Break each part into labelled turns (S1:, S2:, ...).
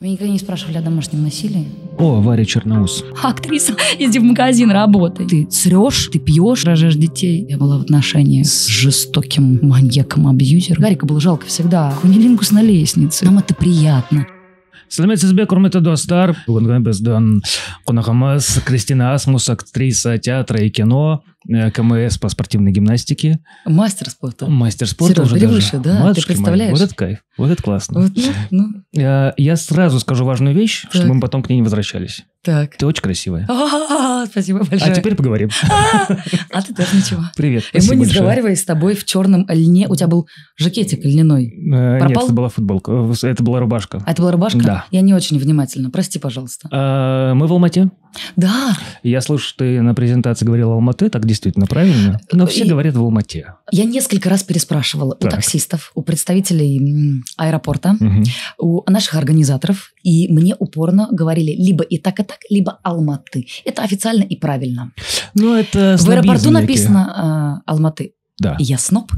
S1: Меня никогда не спрашивали о домашнем насилии. О, Варя Черноус. Актриса, иди в магазин, работай. Ты срешь, ты пьешь, рожаешь детей. Я была в отношении с жестоким маньяком-абьюзером. Гарика было жалко всегда. Кунилингус на лестнице. Нам это приятно
S2: сәлеметсізбе құрметті достар бүгінгі біздің қонағымыз кристина асмус актриса театра и кино э, кмс по спортивной гимнастике мастер спорта мастер спорта уже даже. Выше, да Матушки ты представляешь мои, вот это кайф вот это классно
S1: вот, ну, ну.
S2: Я, я сразу скажу важную вещь так. чтобы мы потом к ней не возвращались так. Ты очень красивая.
S1: спасибо а большое. А теперь поговорим. А, а ты тоже ничего.
S2: Привет. И мы не сговариваясь
S1: с тобой в черном льне. У тебя был жакетик льняной. Э, нет, это
S2: была футболка. Э, это была рубашка. А это была рубашка? Да.
S1: Я не очень внимательно. Прости, пожалуйста.
S2: А, мы в Алмате? Да. Я слышу, что ты на презентации говорил Алматы, так действительно правильно. Но все говорят в Алмате.
S1: Я несколько раз переспрашивала у таксистов, у представителей аэропорта, у наших организаторов. И мне упорно говорили либо и так, и так, либо Алматы. Это официально и правильно. Ну, это В аэропорту написано э, Алматы. Да. И я сноб.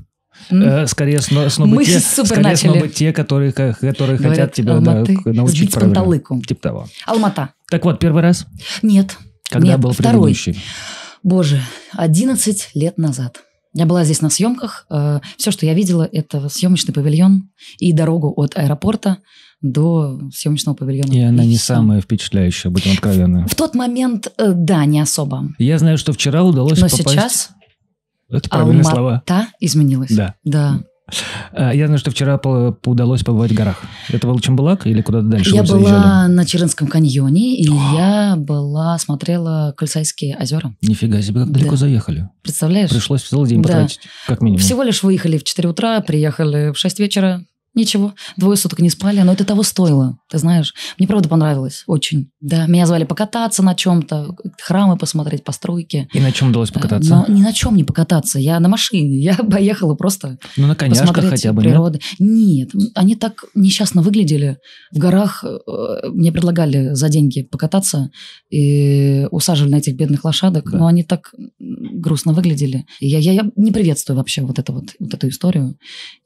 S1: Mm.
S2: Скорее, сно, снобы, Мы те, скорее снобы те, которые, которые Говорят, хотят тебя да, научить
S1: правильно. Типа того. Алмата. Так вот, первый раз? Нет. Когда нет, был второй. Боже, 11 лет назад. Я была здесь на съемках. Э, Все, что я видела, это съемочный павильон и дорогу от аэропорта
S2: до съемочного павильона. И она не самая впечатляющая, будем откровенны.
S1: В тот момент, э, да, не особо.
S2: Я знаю, что вчера удалось Но попасть... сейчас... Это правильные Алмата слова.
S1: Та изменилась. Да. Да.
S2: А, я знаю, что вчера удалось побывать в горах. Это был Чембулак или куда-то дальше? Я была
S1: на Черенском каньоне, и О! я была, смотрела Кольцайские озера.
S2: Нифига себе, как да. далеко заехали.
S1: Представляешь? Пришлось
S2: целый день потратить, как минимум. Всего
S1: лишь выехали в 4 утра, приехали в 6 вечера, Ничего, двое суток не спали, но это того стоило, ты знаешь. Мне правда понравилось, очень. Да, меня звали покататься на чем-то, храмы посмотреть, постройки.
S2: И на чем удалось э, покататься? Но
S1: ни на чем не покататься, я на машине, я поехала просто
S2: Ну на коняшках хотя бы, природы.
S1: Нет? нет, они так несчастно выглядели. В горах э, мне предлагали за деньги покататься и усаживали на этих бедных лошадок, да. но они так грустно выглядели. я, я, я не приветствую вообще вот, это вот, вот эту историю.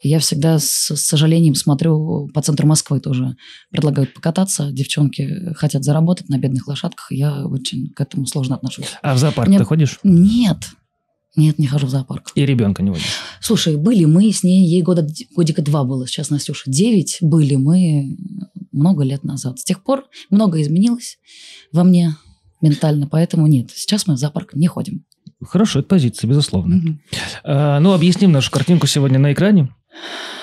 S1: я всегда с сожалением направлением смотрю, по центру Москвы тоже предлагают покататься. Девчонки хотят заработать на бедных лошадках. Я очень к этому сложно отношусь. А в зоопарк Мне... ты ходишь? Нет. Нет, не хожу в зоопарк. И ребенка не водишь? Слушай, были мы с ней, ей года, годика два было сейчас, Настюша. Девять были мы много лет назад. С тех пор многое изменилось во мне ментально, поэтому нет. Сейчас мы в зоопарк не ходим.
S2: Хорошо, это позиция, безусловно. Угу. А, ну, объясним нашу картинку сегодня на экране.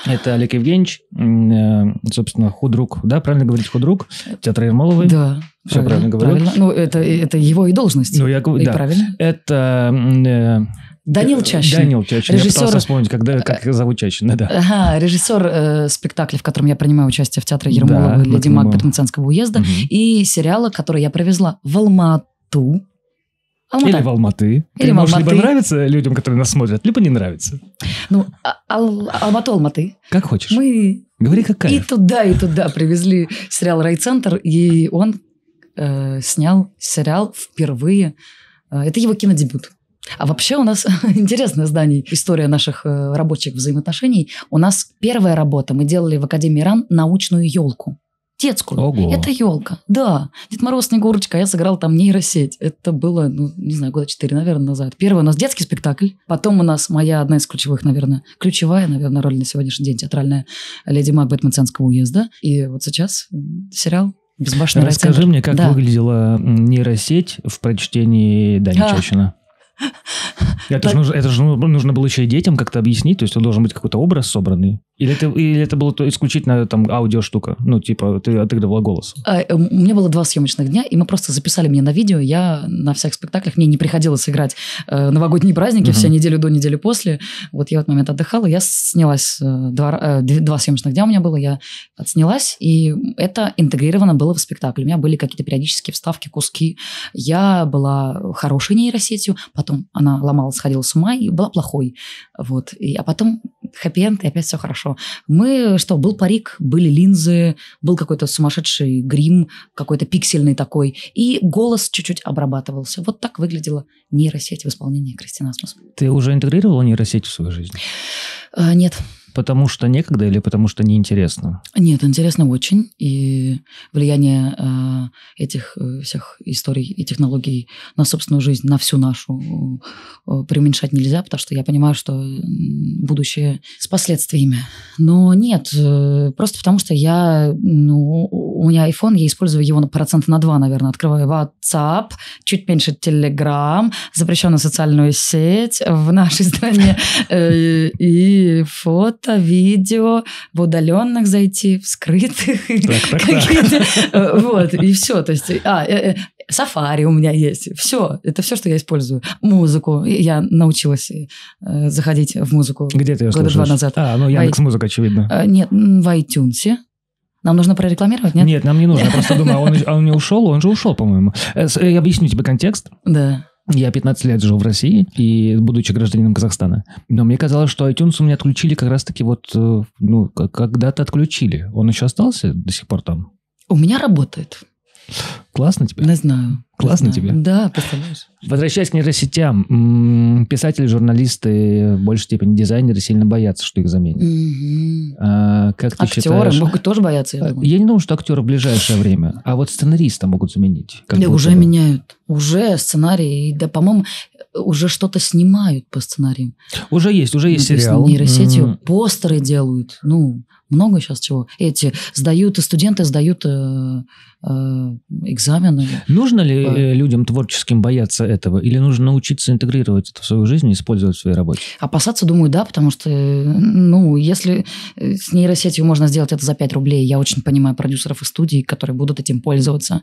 S2: Это Олег Евгеньевич, э, собственно, худрук, да, правильно говорить худрук, театра Ермоловой? Да. Все правильно, правильно говорю? Правильно. Ну,
S1: это, это его и должность. Ну, я говорю, да. правильно.
S2: Это... Э, Данил Чащин. Данил Чащин. Режиссер... Я пытался вспомнить, когда, э, как зовут Чащин. Да.
S1: Ага, режиссер э, спектакля, в котором я принимаю участие в театре Ермоловой, да, «Леди Мак» Батманцанского уезда, угу. и сериала, который я провезла в Алмату Алматы. Или в Алматы.
S2: Или в Алматы. Либо нравится людям, которые нас смотрят, либо не нравится.
S1: Ну, а, ал- Алмату, Алматы. Как хочешь. Мы... Говори, какая. И туда, и туда привезли сериал «Райцентр», и он э, снял сериал впервые. Э, это его кинодебют. А вообще у нас интересное здание, история наших э, рабочих взаимоотношений. У нас первая работа, мы делали в Академии РАН научную елку детскую. Ого. Это елка. Да. Дед Мороз Снегурочка, а я сыграл там нейросеть. Это было, ну, не знаю, года четыре, наверное, назад. Первый у нас детский спектакль. Потом у нас моя одна из ключевых, наверное, ключевая, наверное, роль на сегодняшний день театральная Леди Макбет Маценского уезда. И вот сейчас сериал Безбашенный Расскажи райцентр. мне, как да.
S2: выглядела нейросеть в прочтении Дани а, Чащина. Это, так... же нужно, это же ну, нужно было еще и детям как-то объяснить, то есть это должен быть какой-то образ собранный. Или это, или это была исключительно там аудиоштука, ну типа ты отыгрывала голос?
S1: А, э, у меня было два съемочных дня, и мы просто записали мне на видео, я на всех спектаклях, мне не приходилось играть э, новогодние праздники, угу. вся неделю до, недели после. Вот я в этот момент отдыхала, я снялась, э, два, э, два съемочных дня у меня было, я отснялась, и это интегрировано было в спектакль. У меня были какие-то периодические вставки, куски. Я была хорошей нейросетью, потом потом она ломалась, сходила с ума и была плохой. Вот. И, а потом хэппи-энд, и опять все хорошо. Мы, что, был парик, были линзы, был какой-то сумасшедший грим, какой-то пиксельный такой, и голос чуть-чуть обрабатывался. Вот так выглядела нейросеть в исполнении Кристины Асмус.
S2: Ты уже интегрировала нейросеть в свою жизнь? Э, нет. Потому что некогда или потому что неинтересно?
S1: Нет, интересно очень. И влияние э, этих э, всех историй и технологий на собственную жизнь, на всю нашу, э, преуменьшать нельзя, потому что я понимаю, что будущее с последствиями. Но нет, э, просто потому что я, ну, у меня iPhone, я использую его на процент на два, наверное. Открываю WhatsApp, чуть меньше Telegram, запрещенную социальную сеть в нашей стране. Э, и вот фото, видео, в удаленных зайти, в скрытых. Э, вот, и все. То есть, а, э, э, Сафари у меня есть. Все, это все, что я использую. Музыку. Я научилась заходить в музыку. Где ты ее года два назад. А, ну Яндекс а, Музыка,
S2: очевидно. А,
S1: нет, в iTunes. Нам нужно
S2: прорекламировать, нет? Нет, нам не нужно. Я просто думаю, а он, он не ушел, он же ушел, по-моему. Я объясню тебе контекст. Да. Я 15 лет жил в России, и будучи гражданином Казахстана. Но мне казалось, что iTunes у меня отключили как раз-таки вот, э, ну, когда-то отключили. Он еще остался до сих пор там?
S1: У меня работает.
S2: Классно тебе? Не знаю. Классно не знаю. тебе?
S1: Да, представляешь.
S2: Возвращаясь к нейросетям, писатели, журналисты, в большей степени дизайнеры сильно боятся, что их заменят.
S1: Угу.
S2: А, как ты актеры считаешь? могут
S1: тоже бояться, я а, думаю.
S2: Я не думаю, что актеры в ближайшее время, а вот сценариста могут заменить. Да уже бы.
S1: меняют. Уже сценарии, да, по-моему, уже что-то снимают по сценариям.
S2: Уже есть, уже есть Написано сериал. Нейросетью mm-hmm.
S1: постеры делают. Ну, много сейчас чего. Эти сдают, студенты сдают э, э, экзаменами.
S2: Нужно ли а... людям творческим бояться этого? Или нужно научиться интегрировать это в свою жизнь и использовать в своей работе?
S1: Опасаться, думаю, да, потому что, ну, если э, с нейросетью можно сделать это за 5 рублей, я очень понимаю продюсеров и студий, которые будут этим пользоваться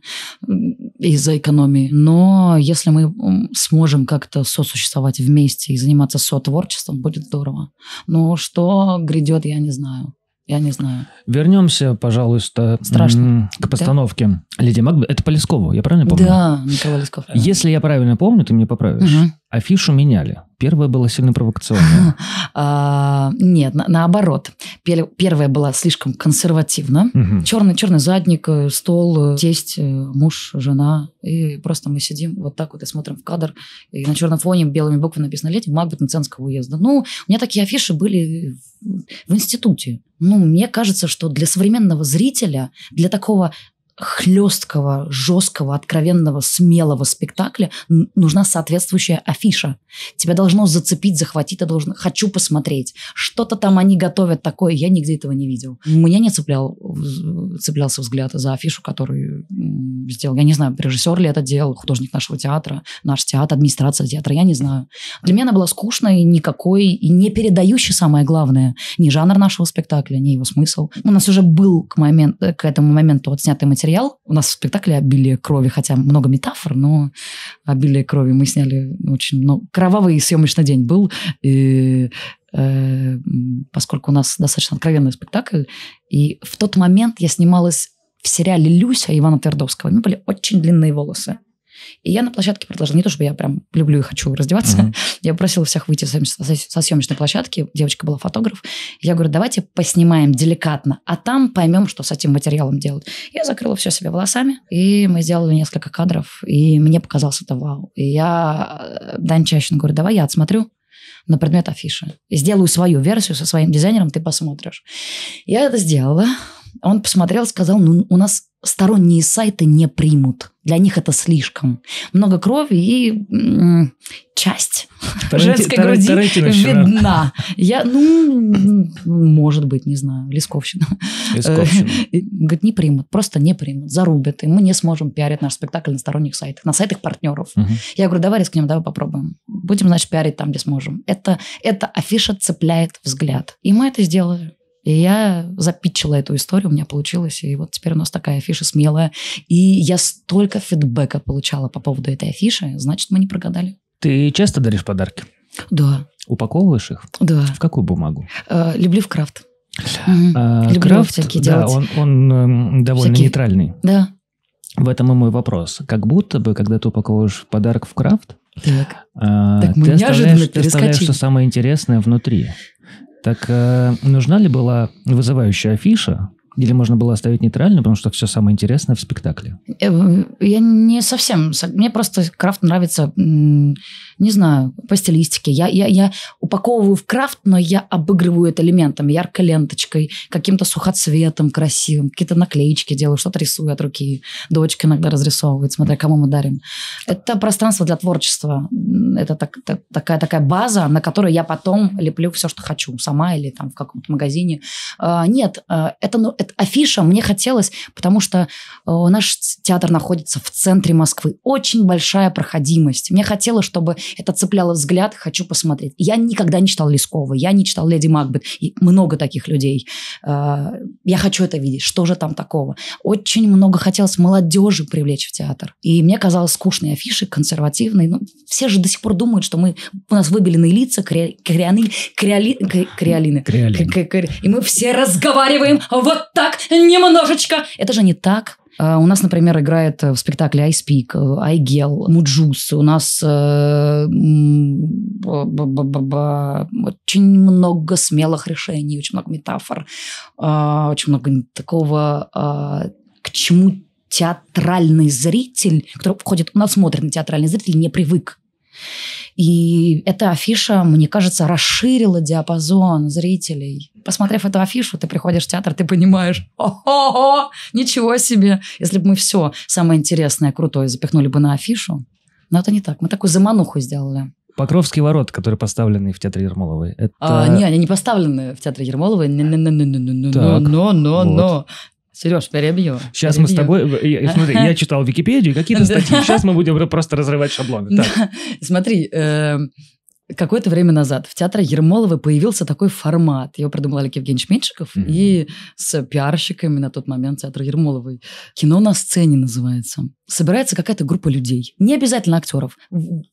S1: из-за экономии. Но если мы сможем как-то сосуществовать вместе и заниматься сотворчеством, будет здорово. Но что грядет, я не знаю. Я не знаю.
S2: Вернемся, пожалуйста, Страшно. к постановке. Да? Леди Макбет, это по Лескову, я правильно помню? Да,
S1: Николай Лесков. Э,
S2: если я правильно
S1: помню, ты мне поправишь. Угу. Афишу меняли. Первая была сильно провокационная. А, нет, наоборот. Первая была слишком консервативна. Черный, черный задник, э, стол, э, тесть, муж, жена. И просто мы сидим вот так вот и смотрим в кадр. И на черном фоне белыми буквами написано «Леди Макбет Мценского уезда». Ну, у меня такие афиши были в институте. Ну, мне кажется, что для современного зрителя, для такого хлесткого, жесткого, откровенного, смелого спектакля нужна соответствующая афиша. Тебя должно зацепить, захватить, ты должен «хочу посмотреть». Что-то там они готовят такое, я нигде этого не видел. У Меня не цеплял, цеплялся взгляд за афишу, которую сделал. Я не знаю, режиссер ли это делал, художник нашего театра, наш театр, администрация театра, я не знаю. Для меня она была скучной, никакой, и не передающей, самое главное, ни жанр нашего спектакля, ни его смысл. У нас уже был к, момент, э, к этому моменту отснятый материал материал. У нас в спектакле обилие крови, хотя много метафор, но обилие крови мы сняли очень много. Кровавый съемочный день был, и, э, поскольку у нас достаточно откровенный спектакль. И в тот момент я снималась в сериале «Люся» Ивана Твердовского. У меня были очень длинные волосы. И я на площадке предложила, не то чтобы я прям люблю и хочу раздеваться, uh-huh. я просила всех выйти со съемочной площадки, девочка была фотограф, я говорю, давайте поснимаем деликатно, а там поймем, что с этим материалом делать. Я закрыла все себе волосами, и мы сделали несколько кадров, и мне показался это вау. И я э, Дань Чащин говорю, давай я отсмотрю, на предмет афиши. И сделаю свою версию со своим дизайнером, ты посмотришь. Я это сделала. Он посмотрел, сказал, ну, у нас сторонние сайты не примут. Для них это слишком. Много крови и м- часть Таранти, женской тар, груди видна. Я, ну, может быть, не знаю, лисковщина. Лесковщина. Говорит, не примут, просто не примут, зарубят. И мы не сможем пиарить наш спектакль на сторонних сайтах, на сайтах партнеров. Угу. Я говорю, давай рискнем, давай попробуем. Будем, значит, пиарить там, где сможем. Это, это афиша цепляет взгляд. И мы это сделали. И я запитчила эту историю, у меня получилось, и вот теперь у нас такая афиша смелая. И я столько фидбэка получала по поводу этой афиши, значит, мы не прогадали.
S2: Ты часто даришь подарки? Да. Упаковываешь их? Да. В какую бумагу?
S1: Э, люблю в крафт. Угу. А, люблю крафт, всякие да, он, он эм, довольно всякие... нейтральный.
S2: Да. В этом и мой вопрос. Как будто бы, когда ты упаковываешь подарок в крафт, так. А, так мы ты оставляешь, ты оставляешь, что самое интересное внутри. Так э, нужна ли была вызывающая афиша, или можно было оставить нейтрально, потому что все самое интересное в спектакле?
S1: Э, я не совсем. Мне просто крафт нравится, не знаю, по стилистике. Я, я, я упаковываю в крафт, но я обыгрываю это элементом яркой ленточкой, каким-то сухоцветом красивым, какие-то наклеечки делаю, что-то рисую от руки. Дочка иногда разрисовывает, смотря кому мы дарим. Это пространство для творчества. Это так, так, такая, такая база, на которой я потом леплю все, что хочу. Сама или там в каком-то магазине. А, нет, а, это, ну, это вот афиша мне хотелось, потому что э, наш театр находится в центре Москвы. Очень большая проходимость. Мне хотелось, чтобы это цепляло взгляд, хочу посмотреть. Я никогда не читал Лескова, я не читал Леди Макбет, и много таких людей. Э, я хочу это видеть, что же там такого. Очень много хотелось молодежи привлечь в театр. И мне казалось скучные афиши, консервативные. Ну, все же до сих пор думают, что мы, у нас выбеленные лица, креолины, креоли, креолины. И мы все разговариваем вот вот так, немножечко. Это же не так. А, у нас, например, играет э, в спектакле «I Speak», э, «Айгел», «Муджус». У нас э, очень много смелых решений, очень много метафор, а, очень много такого, а, к чему театральный зритель, который входит, у нас смотрит на театральный зритель, не привык. И эта афиша, мне кажется, расширила диапазон зрителей посмотрев эту афишу, ты приходишь в театр, ты понимаешь, ого, ничего себе. Если бы мы все самое интересное, крутое запихнули бы на афишу, но это не так. Мы такую замануху сделали.
S2: Покровские ворота, которые поставлены в театре Ермоловой. Это... А, не, они
S1: не поставлены в театре Ермоловой. Но, но, но, но. Сереж, перебью. Сейчас перебью. мы с тобой...
S2: Я, э, э, смотри, я читал Википедию, какие-то статьи. Сейчас мы будем просто разрывать шаблоны.
S1: Так. Смотри, э, Какое-то время назад в театре Ермоловы появился такой формат. Его придумал Олег Евгеньевич Меньшиков mm-hmm. и с пиарщиками на тот момент театра Ермоловой. Кино на сцене называется. Собирается какая-то группа людей. Не обязательно актеров.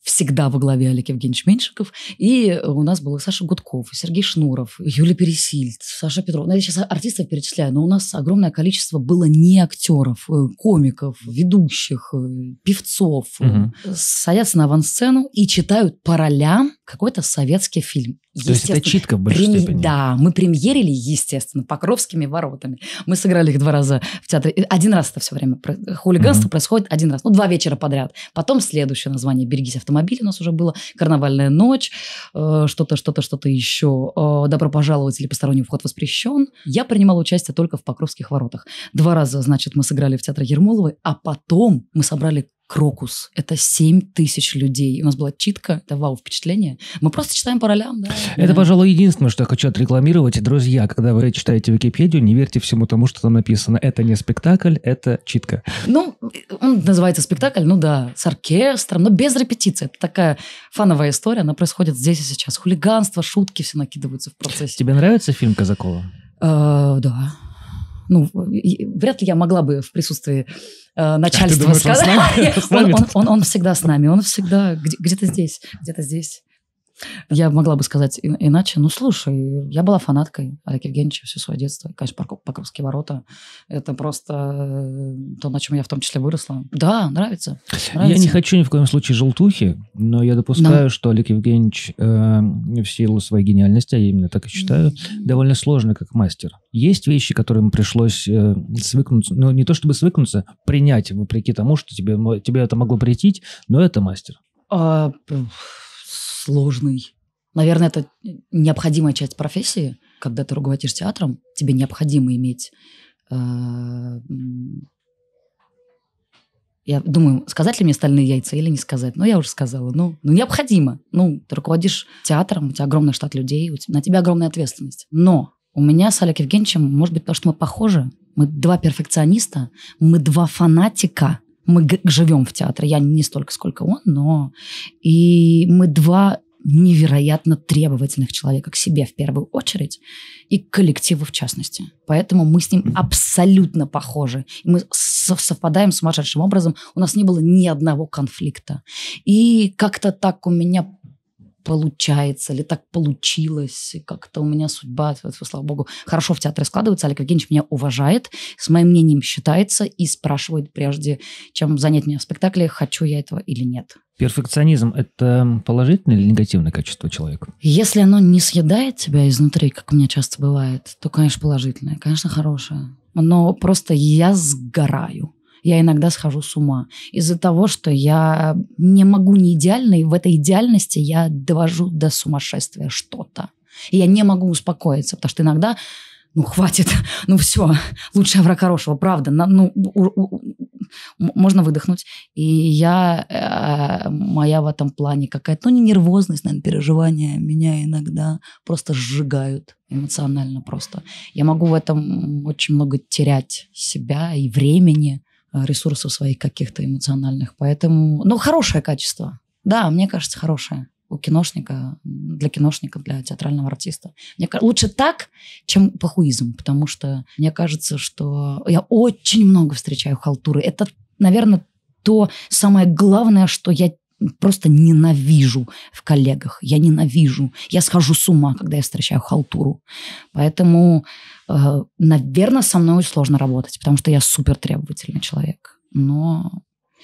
S1: Всегда во главе Олег Евгеньевич Меньшиков. И у нас был Саша Гудков, Сергей Шнуров, Юлия Пересильд, Саша Петров. Ну, я сейчас артистов перечисляю, но у нас огромное количество было не актеров, э, комиков, ведущих, э, певцов. Mm-hmm. Садятся на авансцену и читают по ролям какой-то советский фильм. То есть это читка в большей прем... степени. Да, мы премьерили, естественно, Покровскими воротами. Мы сыграли их два раза в театре. Один раз это все время. Хулиганство угу. происходит один раз. Ну, два вечера подряд. Потом следующее название «Берегись автомобиля» у нас уже было. «Карнавальная ночь». Э, что-то, что-то, что-то еще. Э, «Добро пожаловать» или «Посторонний вход воспрещен». Я принимала участие только в Покровских воротах. Два раза, значит, мы сыграли в театре Ермоловой, а потом мы собрали Крокус. Это 7 тысяч людей. У нас была читка, это вау, впечатление. Мы просто читаем по ролям. Да, это, да. пожалуй,
S2: единственное, что я хочу отрекламировать. Друзья, когда вы читаете Википедию, не верьте всему тому, что там написано. Это не спектакль, это читка.
S1: Ну, он называется спектакль, ну да, с оркестром, но без репетиции. Это такая фановая история, она происходит здесь и сейчас. Хулиганство, шутки все накидываются в процессе.
S2: Тебе нравится фильм Казакова?
S1: Э, да ну, вряд ли я могла бы в присутствии Э, а начальство а с нами? он, он всегда с нами, он всегда где-то здесь, где-то здесь. Я могла бы сказать и, иначе. Ну, слушай, я была фанаткой Олега Евгеньевича все свое детство. И, конечно, Покровские ворота. Это просто э, то, на чем я в том числе выросла. Да, нравится. нравится. Я не
S2: хочу ни в коем случае желтухи, но я допускаю, да. что Олег Евгеньевич э, в силу своей гениальности, я именно так и считаю, довольно сложный как мастер. Есть вещи, которым пришлось э, свыкнуться, ну, не то чтобы свыкнуться, принять, вопреки тому, что тебе, тебе это могло прийти, но это мастер.
S1: А, сложный. Наверное, это необходимая часть профессии. Когда ты руководишь театром, тебе необходимо иметь... Э, я думаю, сказать ли мне стальные яйца или не сказать. Но я уже сказала. Ну, ну, необходимо. Ну, ты руководишь театром, у тебя огромный штат людей, у тебя, на тебя огромная ответственность. Но у меня с Олег Евгеньевичем, может быть, потому что мы похожи, мы два перфекциониста, мы два фанатика – мы живем в театре. Я не столько, сколько он, но... И мы два невероятно требовательных человека к себе в первую очередь и к коллективу в частности. Поэтому мы с ним абсолютно похожи. Мы совпадаем сумасшедшим образом. У нас не было ни одного конфликта. И как-то так у меня получается или так получилось, как-то у меня судьба, слава богу, хорошо в театре складывается. Олег Евгеньевич меня уважает, с моим мнением считается и спрашивает прежде, чем занять меня в спектакле, хочу я этого или нет.
S2: Перфекционизм – это положительное или негативное качество человека?
S1: Если оно не съедает тебя изнутри, как у меня часто бывает, то, конечно, положительное, конечно, хорошее. Но просто я сгораю я иногда схожу с ума. Из-за того, что я не могу не идеально, и в этой идеальности я довожу до сумасшествия что-то. И я не могу успокоиться, потому что иногда ну, хватит, ну, все, лучшая враг хорошего, правда, на, ну, у, у, можно выдохнуть. И я, э, моя в этом плане какая-то, ну, не нервозность, наверное, переживания меня иногда просто сжигают эмоционально просто. Я могу в этом очень много терять себя и времени, Э, ресурсов своих каких-то эмоциональных. Поэтому, ну, хорошее качество. Да, мне кажется, хорошее у киношника, для киношника, для театрального артиста. Мне, кажется, лучше так, чем похуизм, потому что мне кажется, что я очень много встречаю халтуры. Это, наверное, то самое главное, что я просто ненавижу в коллегах. Я ненавижу. Я схожу с ума, когда я встречаю халтуру. Поэтому, э, наверное, со мной очень сложно работать, потому что я супер требовательный человек. Но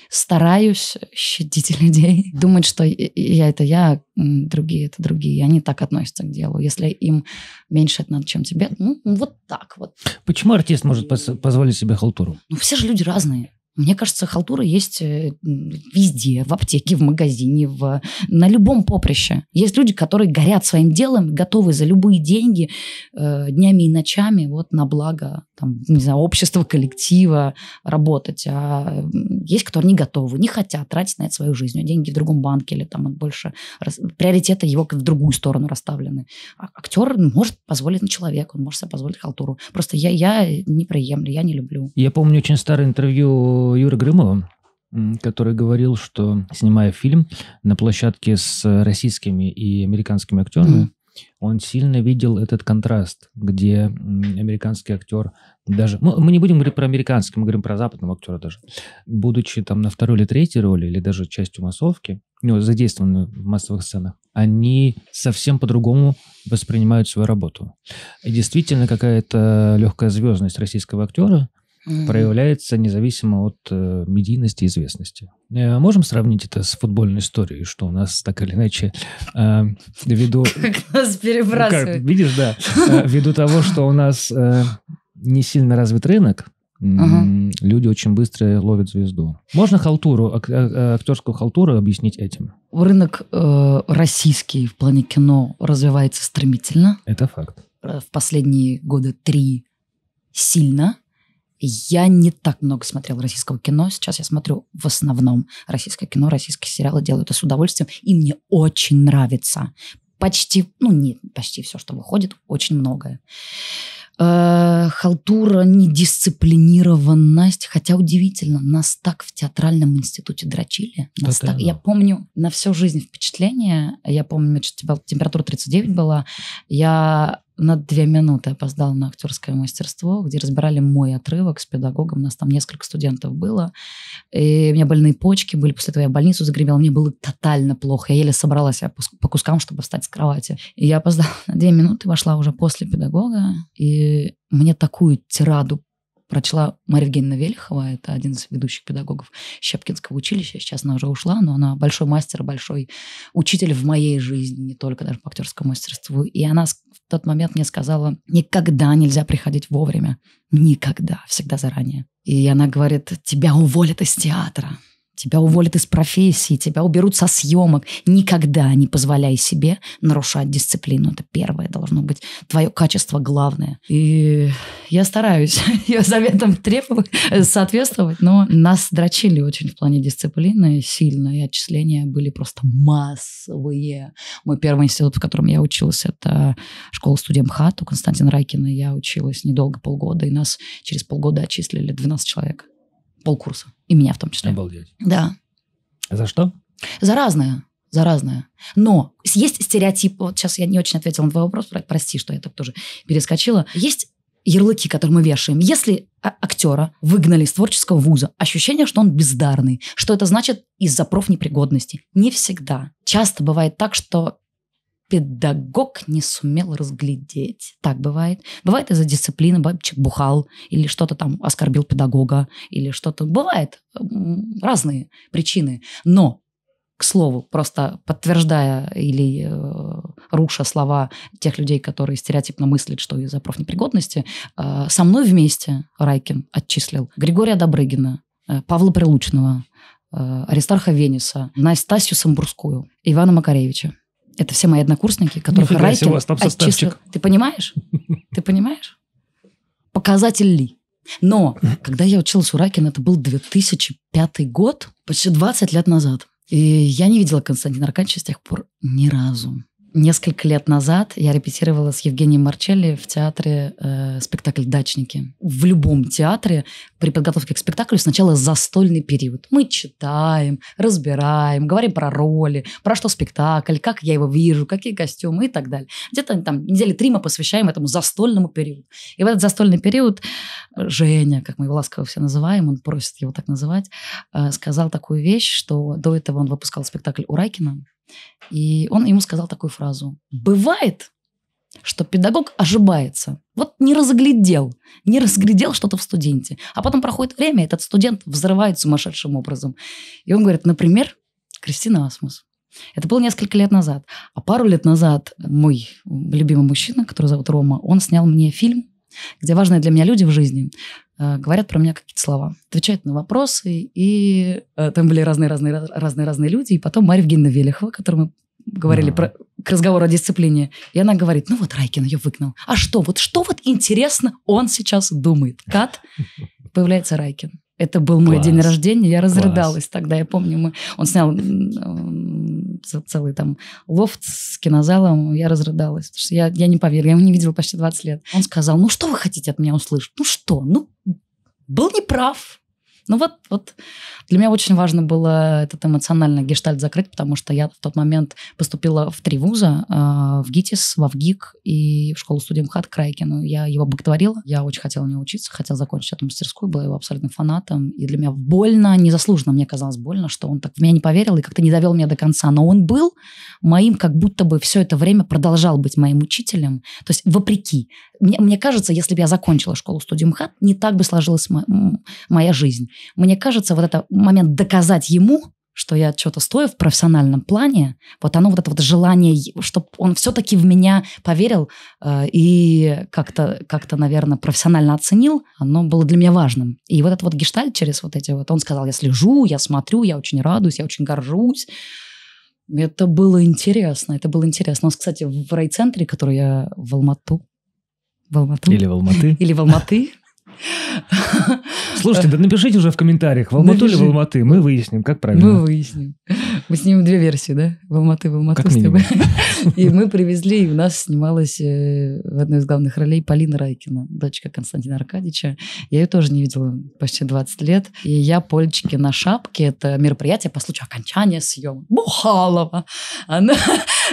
S1: стараюсь щадить людей, думать, что я это я, другие это другие. Они так относятся к делу. Если им меньше это надо, чем тебе, ну, вот так вот. Почему артист может позволить себе халтуру? Ну, все же люди разные. Мне кажется, халтура есть э, везде, в аптеке, в магазине, в, на любом поприще. Есть люди, которые горят своим делом, готовы за любые деньги э, днями и ночами вот на благо там, не знаю, общества, коллектива работать. А есть, которые не готовы, не хотят тратить на это свою жизнь. Деньги в другом банке или там он больше приоритеты его в другую сторону расставлены. А актер ну, может позволить на человека, он может себе позволить халтуру. Просто я, я не приемлю, я не люблю.
S2: Я помню очень старое интервью у Юры Грымова, который говорил, что снимая фильм на площадке с российскими и американскими актерами, mm. он сильно видел этот контраст, где американский актер даже... мы не будем говорить про американский, мы говорим про западного актера даже. Будучи там на второй или третьей роли, или даже частью массовки, ну, задействованы в массовых сценах, они совсем по-другому воспринимают свою работу. И действительно какая-то легкая звездность российского актера – угу. проявляется независимо от э, медийности и известности. Э, можем сравнить это с футбольной историей, что у нас так или иначе э, ввиду... Как нас перебрасывают. Ну, как, видишь, да. Э, ввиду того, что у нас э, не сильно развит рынок,
S1: Угу.
S2: Люди очень быстро ловят звезду. Можно халтуру, ак- э, актерскую халтуру объяснить этим?
S1: Рынок э, российский в плане кино развивается стремительно. Это факт. Э, в последние годы три сильно. Я не так много смотрела российского кино. Сейчас я смотрю в основном российское кино, российские сериалы. Делаю это с удовольствием. И мне очень нравится. Почти, ну не почти все, что выходит, очень многое. Э, халтура, недисциплинированность. Хотя удивительно, нас так в театральном институте дрочили. Нас так, ну. Я помню на всю жизнь впечатление. Я помню, что температура 39 была. Я на две минуты опоздала на актерское мастерство, где разбирали мой отрывок с педагогом. У нас там несколько студентов было. И у меня больные почки были. После этого я в больницу загремела. Мне было тотально плохо. Я еле собралась по кускам, чтобы встать с кровати. И я опоздала на две минуты, вошла уже после педагога. И мне такую тираду прочла Мария Евгеньевна Велихова, это один из ведущих педагогов Щепкинского училища, сейчас она уже ушла, но она большой мастер, большой учитель в моей жизни, не только даже по актерскому мастерству. И она в тот момент мне сказала, никогда нельзя приходить вовремя, никогда, всегда заранее. И она говорит, тебя уволят из театра. Тебя уволят из профессии, тебя уберут со съемок. Никогда не позволяй себе нарушать дисциплину. Это первое должно быть. Твое качество главное. И я стараюсь. Я заветом требую соответствовать. Но нас дрочили очень в плане дисциплины сильно. И отчисления были просто массовые. Мой первый институт, в котором я училась, это школа-студия МХАТ у Константина Райкина. Я училась недолго, полгода. И нас через полгода отчислили 12 человек полкурса. И меня в том числе. Обалдеть. Да. За что? За разное. За разное. Но есть стереотип... Вот сейчас я не очень ответила на твой вопрос. Прости, что я так тоже перескочила. Есть ярлыки, которые мы вешаем. Если а, актера выгнали из творческого вуза, ощущение, что он бездарный, что это значит из-за профнепригодности. Не всегда. Часто бывает так, что педагог не сумел разглядеть. Так бывает. Бывает из-за дисциплины, бабчик бухал, или что-то там оскорбил педагога, или что-то. Бывает эм, разные причины. Но к слову, просто подтверждая или э, руша слова тех людей, которые стереотипно мыслят, что из-за профнепригодности, э, со мной вместе Райкин отчислил Григория Добрыгина, э, Павла Прилучного, э, Аристарха Венеса, Настасью Самбурскую, Ивана Макаревича. Это все мои однокурсники, которых Нифига Райкин себе, отчислил. Ты понимаешь? Ты понимаешь? Показатель ли? Но когда я училась у Ракина, это был 2005 год, почти 20 лет назад. И я не видела Константина Аркадьевича с тех пор ни разу. Несколько лет назад я репетировала с Евгением Марчелли в театре э, спектакль «Дачники». В любом театре при подготовке к спектаклю сначала застольный период. Мы читаем, разбираем, говорим про роли, про что спектакль, как я его вижу, какие костюмы и так далее. Где-то там недели три мы посвящаем этому застольному периоду. И в этот застольный период Женя, как мы его ласково все называем, он просит его так называть, э, сказал такую вещь, что до этого он выпускал спектакль у Райкина. И он ему сказал такую фразу. «Бывает, что педагог ошибается. Вот не разглядел, не разглядел что-то в студенте. А потом проходит время, этот студент взрывает сумасшедшим образом. И он говорит, например, Кристина Асмус. Это было несколько лет назад. А пару лет назад мой любимый мужчина, который зовут Рома, он снял мне фильм где важные для меня люди в жизни э, говорят про меня какие-то слова, отвечают на вопросы, и э, там были разные-разные-разные-разные люди, и потом Марья Евгеньевна Велихова, которой мы говорили mm про, к разговору о дисциплине. И она говорит, ну вот Райкин ее выгнал. А что вот, что вот интересно он сейчас думает? Кат, появляется Райкин. Это был мой Класс. день рождения, я разрыдалась Класс. тогда, я помню, мы, он снял целый там лофт с кинозалом, я разрыдалась. Потому что я, я не поверила, я его не видела почти 20 лет. Он сказал, ну что вы хотите от меня услышать? Ну что? Ну, был неправ ну вот, вот для меня очень важно было этот эмоциональный гештальт закрыть, потому что я в тот момент поступила в три вуза, э, в ГИТИС, в ВГИК и в школу студии МХАТ Крайкину. Я его боготворила, я очень хотела у него учиться, хотела закончить эту мастерскую, была его абсолютным фанатом. И для меня больно, незаслуженно мне казалось больно, что он так в меня не поверил и как-то не довел меня до конца. Но он был моим, как будто бы все это время продолжал быть моим учителем. То есть вопреки. Мне, мне кажется, если бы я закончила школу студию МХАТ, не так бы сложилась моя жизнь. Мне кажется, вот этот момент доказать ему, что я что-то стою в профессиональном плане, вот оно вот это вот желание, чтобы он все-таки в меня поверил э, и как-то, как-то, наверное, профессионально оценил, оно было для меня важным. И вот этот вот гештальт через вот эти вот, он сказал, я слежу, я смотрю, я очень радуюсь, я очень горжусь. Это было интересно, это было интересно. У нас, кстати, в райцентре, который я в Алмату, в Алмату. Или в Алматы. Или в Алматы. Слушайте, да напишите
S2: уже в комментариях, в Алмату или в Алматы, мы выясним, как правильно. Мы выясним.
S1: Мы снимем две версии, да? В Алматы, в Алмату. Как минимум. И мы привезли, и у нас снималась э, в одной из главных ролей Полина Райкина, дочка Константина Аркадьевича. Я ее тоже не видела почти 20 лет. И я Полечке на шапке, это мероприятие по случаю окончания съема. Бухалова! Она...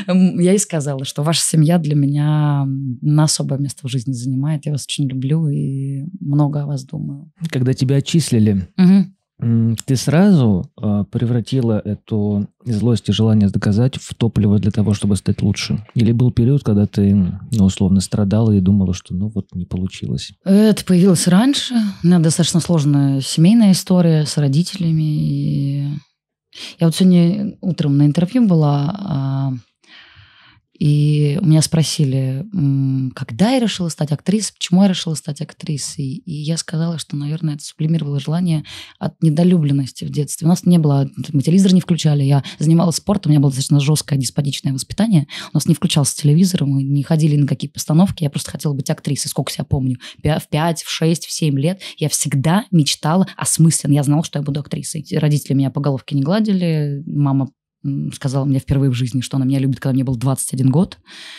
S1: Я ей сказала, что ваша семья для меня на особое место в жизни занимает. Я вас очень люблю и много о вас думаю.
S2: Когда тебя отчислили, угу ты сразу э, превратила эту злость и желание доказать в топливо для того, чтобы стать лучше? Или был период, когда ты, ну, условно, страдала и думала, что, ну, вот не получилось?
S1: Это появилось раньше. У меня достаточно сложная семейная история с родителями. И... Я вот сегодня утром на интервью была, а, и меня спросили, когда я решила стать актрисой, почему я решила стать актрисой. И я сказала, что, наверное, это сублимировало желание от недолюбленности в детстве. У нас не было, мы телевизор не включали, я занималась спортом, у меня было достаточно жесткое деспотичное воспитание. У нас не включался телевизор, мы не ходили на какие то постановки, я просто хотела быть актрисой, сколько себя помню. В 5, в 6, в 7 лет я всегда мечтала осмысленно, я знала, что я буду актрисой. Родители меня по головке не гладили, мама сказала мне впервые в жизни, что она меня любит, когда мне был 21 год.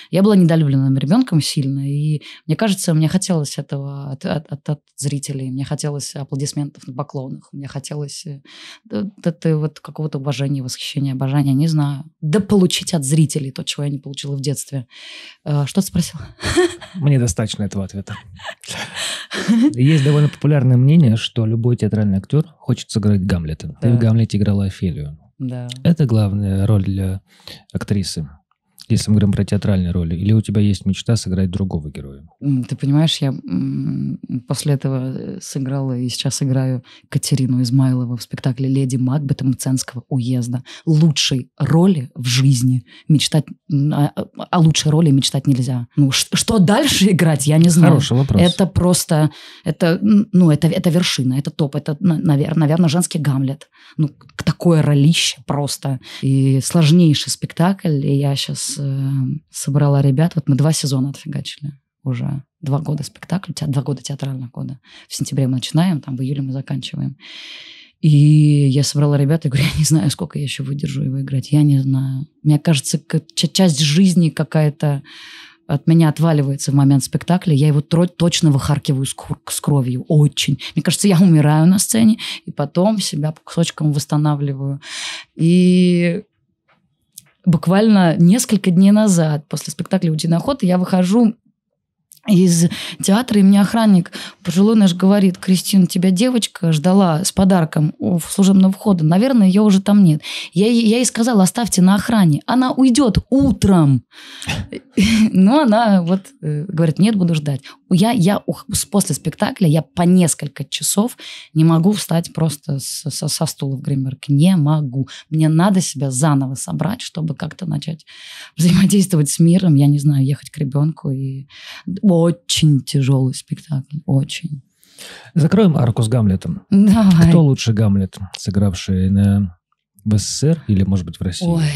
S1: Я была недолюбленным ребенком сильно, и мне кажется, мне хотелось этого от, от, от, зрителей, мне хотелось аплодисментов на поклонах, мне хотелось э, вот, это, вот какого-то уважения, восхищения, обожания, не знаю. Да получить от зрителей то, чего я не получила в детстве. Э, что ты спросила? Мне достаточно этого
S2: ответа. Есть довольно популярное мнение, что любой театральный актер хочет сыграть Гамлета. Ты в Гамлете играла Офелию. Да. Это главная роль для актрисы. Если мы говорим про театральные роли, или у тебя есть мечта сыграть другого героя?
S1: Ты понимаешь, я после этого э, сыграла и сейчас играю Катерину Измайлову в спектакле «Леди Макбет» Мценского уезда. Лучшей роли в жизни мечтать... О а, а, а лучшей роли мечтать нельзя. Ну, что дальше играть, я не знаю. Хороший вопрос. Это просто... Это, ну, это, это вершина, это топ, это, наверное, наверное женский Гамлет. Ну, такое ролище просто. И сложнейший спектакль, и я сейчас Э, собрала ребят. Вот мы два сезона отфигачили уже. Два года спектакль, два года театральных года. В сентябре мы начинаем, там в июле мы заканчиваем. И я собрала ребят и говорю, я не знаю, сколько я еще выдержу его играть. Я не знаю. Мне кажется, часть жизни какая-то от меня отваливается в момент спектакля, я его точно выхаркиваю с, с кровью. Очень. Мне кажется, я умираю на сцене, и потом себя по кусочкам восстанавливаю. И буквально несколько дней назад, после спектакля «Утиная охота», я выхожу из театра, и мне охранник пожилой наш говорит, Кристина, тебя девочка ждала с подарком у служебного входа, наверное, ее уже там нет. Я, я ей сказала, оставьте на охране, она уйдет утром. Но она вот э, говорит, нет, буду ждать. Я, я после спектакля, я по несколько часов не могу встать просто со, со, стула в гримерке, не могу. Мне надо себя заново собрать, чтобы как-то начать взаимодействовать с миром, я не знаю, ехать к ребенку и очень тяжелый спектакль, очень. Закроем арку с Гамлетом. Давай. Кто
S2: лучше Гамлет, сыгравший на... в СССР или, может быть, в России?
S1: Ой,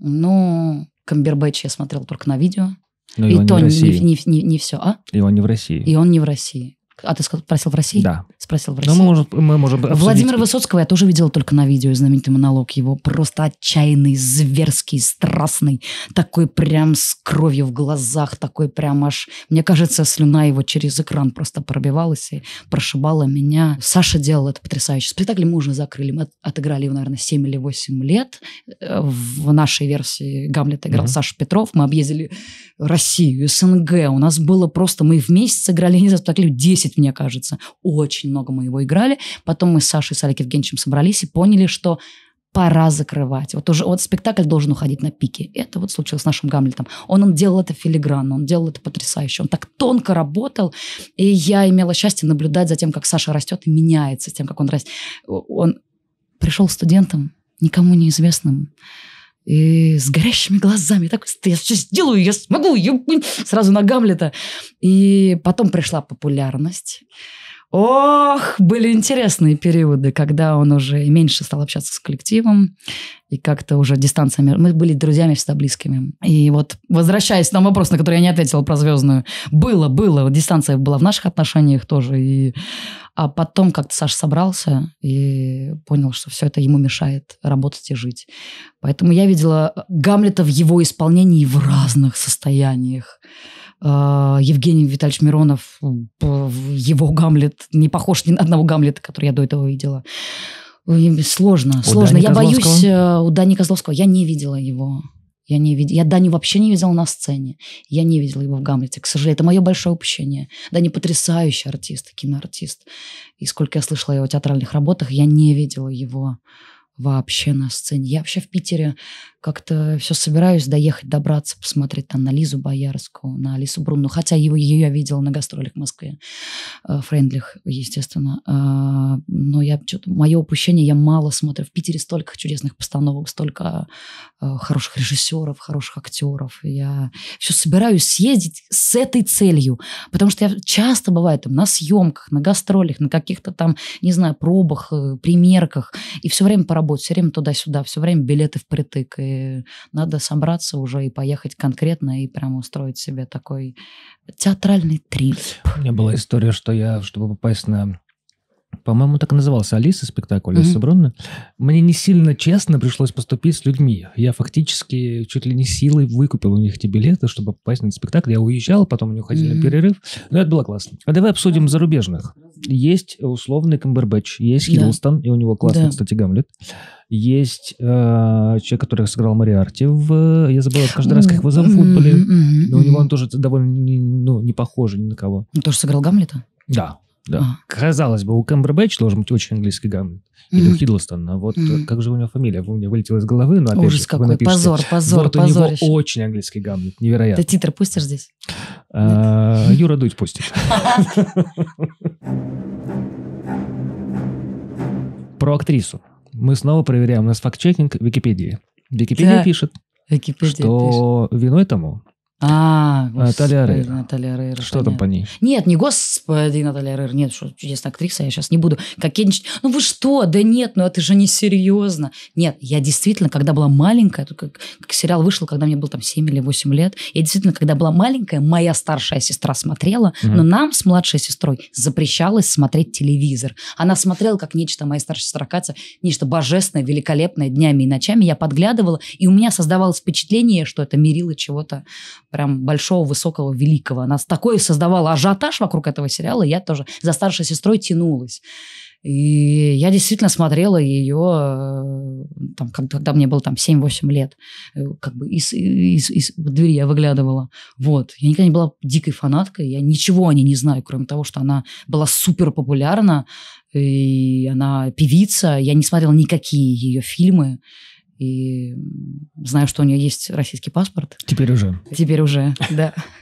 S1: ну, Камбербэтч я смотрел только на видео. Но и, и то не, не, не, не все, а?
S2: И он не в России. И
S1: он не в России. А ты спросил в России? Да спросил в России. Ну, мы
S2: можем, мы можем Владимира
S1: Высоцкого я тоже видела только на видео, знаменитый монолог его. Просто отчаянный, зверский, страстный. Такой прям с кровью в глазах, такой прям аж... Мне кажется, слюна его через экран просто пробивалась и прошибала меня. Саша делал это потрясающе. Спектакль мы уже закрыли. Мы отыграли его, наверное, 7 или 8 лет. Э, в нашей версии Гамлет играл mm-hmm. Саша Петров. Мы объездили Россию, СНГ. У нас было просто... Мы вместе сыграли не знаю, спектакль 10, мне кажется. Очень много мы его играли. Потом мы с Сашей Салик Евгеньевичем собрались и поняли, что пора закрывать. Вот уже вот спектакль должен уходить на пике. Это вот случилось с нашим Гамлетом. Он, он делал это филигранно, он делал это потрясающе. Он так тонко работал, и я имела счастье наблюдать за тем, как Саша растет и меняется, тем, как он растет. Он пришел студентом, никому неизвестным, и с горящими глазами. Так, я все сделаю, я смогу, я... сразу на Гамлета. И потом пришла популярность. Ох, были интересные периоды, когда он уже меньше стал общаться с коллективом, и как-то уже дистанция... Мы были друзьями всегда близкими. И вот, возвращаясь на вопрос, на который я не ответила про звездную, было, было, дистанция была в наших отношениях тоже, и... А потом как-то Саша собрался и понял, что все это ему мешает работать и жить. Поэтому я видела Гамлета в его исполнении в разных состояниях. А, Евгений Витальевич Миронов, его Гамлет не похож ни на одного Гамлета, который я до этого видела. Сложно, у сложно. Дани я Козловского? боюсь э, у Дани Козловского. Я не видела его. Я не видела. Я Дани вообще не видела на сцене. Я не видела его в Гамлете. К сожалению, это мое большое упущение. Дани потрясающий артист, киноартист. И сколько я слышала о его театральных работах, я не видела его вообще на сцене. Я вообще в Питере как-то все собираюсь доехать, добраться, посмотреть там на Лизу Боярскую, на Алису Брунну. Хотя ее, ее я видела на гастролях в Москве, э, френдлих, естественно. А, но я что-то, мое упущение, я мало смотрю. В Питере столько чудесных постановок, столько э, хороших режиссеров, хороших актеров. Я все собираюсь съездить с этой целью. Потому что я часто бывает там на съемках, на гастролях, на каких-то там, не знаю, пробах, э, примерках. И все время поработаю будет все время туда-сюда, все время билеты впритык, и надо собраться уже и поехать конкретно, и прямо устроить себе такой
S2: театральный трип. У меня была история, что я, чтобы попасть на по-моему, так и назывался Алиса спектакль, Алиса mm Бронна. Мне не сильно честно пришлось поступить с людьми. Я фактически чуть ли не силой выкупил у них эти билеты, чтобы попасть на этот спектакль. Я уезжал, потом они уходили mm на перерыв. Но это было классно. А давай обсудим зарубежных. Есть условный Камбербэтч, есть да. и у него классный, да. кстати, Гамлет. Есть э, человек, который сыграл Мариарти в... Я забыла каждый раз, как его зовут в футболе. Но у него он тоже довольно не, ну, не похож ни на кого. Он тоже сыграл Гамлета? Да. Да. А. Казалось бы, у Кэмбербэтч должен быть очень английский Гамлет. Или mm-hmm. у Хиддлстона. А вот mm-hmm. как же у него фамилия? У меня вылетела из головы, но опять Ужас же, какой, напишите, позор, позор, вот позор. у него очень английский Гамлет, невероятно. Ты титр пустишь здесь?
S1: А, Юра Дудь пустит.
S2: Про актрису. Мы снова проверяем. У нас факт-чекинг Википедии. Википедия пишет, что виной тому
S1: а, Наталья Орейра. Наталья Орейра. Что там по ней? Нет, не господи, Наталья Орейра. Нет, что, чудесная актриса, я сейчас не буду кокетничать. Ну вы что? Да нет, ну это же не серьезно. Нет, я действительно, когда была маленькая, как, как сериал вышел, когда мне было там 7 или 8 лет, я действительно, когда была маленькая, моя старшая сестра смотрела, mm но нам с младшей сестрой запрещалось смотреть телевизор. Она смотрела как нечто, моя старшая сестра Катя, нечто божественное, великолепное днями и ночами. Я подглядывала, и у меня создавалось впечатление, что это мерило чего-то прям большого, высокого, великого. нас такой создавала ажиотаж вокруг этого сериала, и я тоже за старшей сестрой тянулась. И я действительно смотрела ее, э, там, когда мне было там 7-8 лет, э, как бы из, из, из двери я выглядывала. Вот. Я никогда не была дикой фанаткой, я ничего о ней не знаю, кроме того, что она была супер популярна, и она певица, я не смотрела никакие ее фильмы. И знаю, что у нее есть российский паспорт. Теперь уже. Теперь уже, да.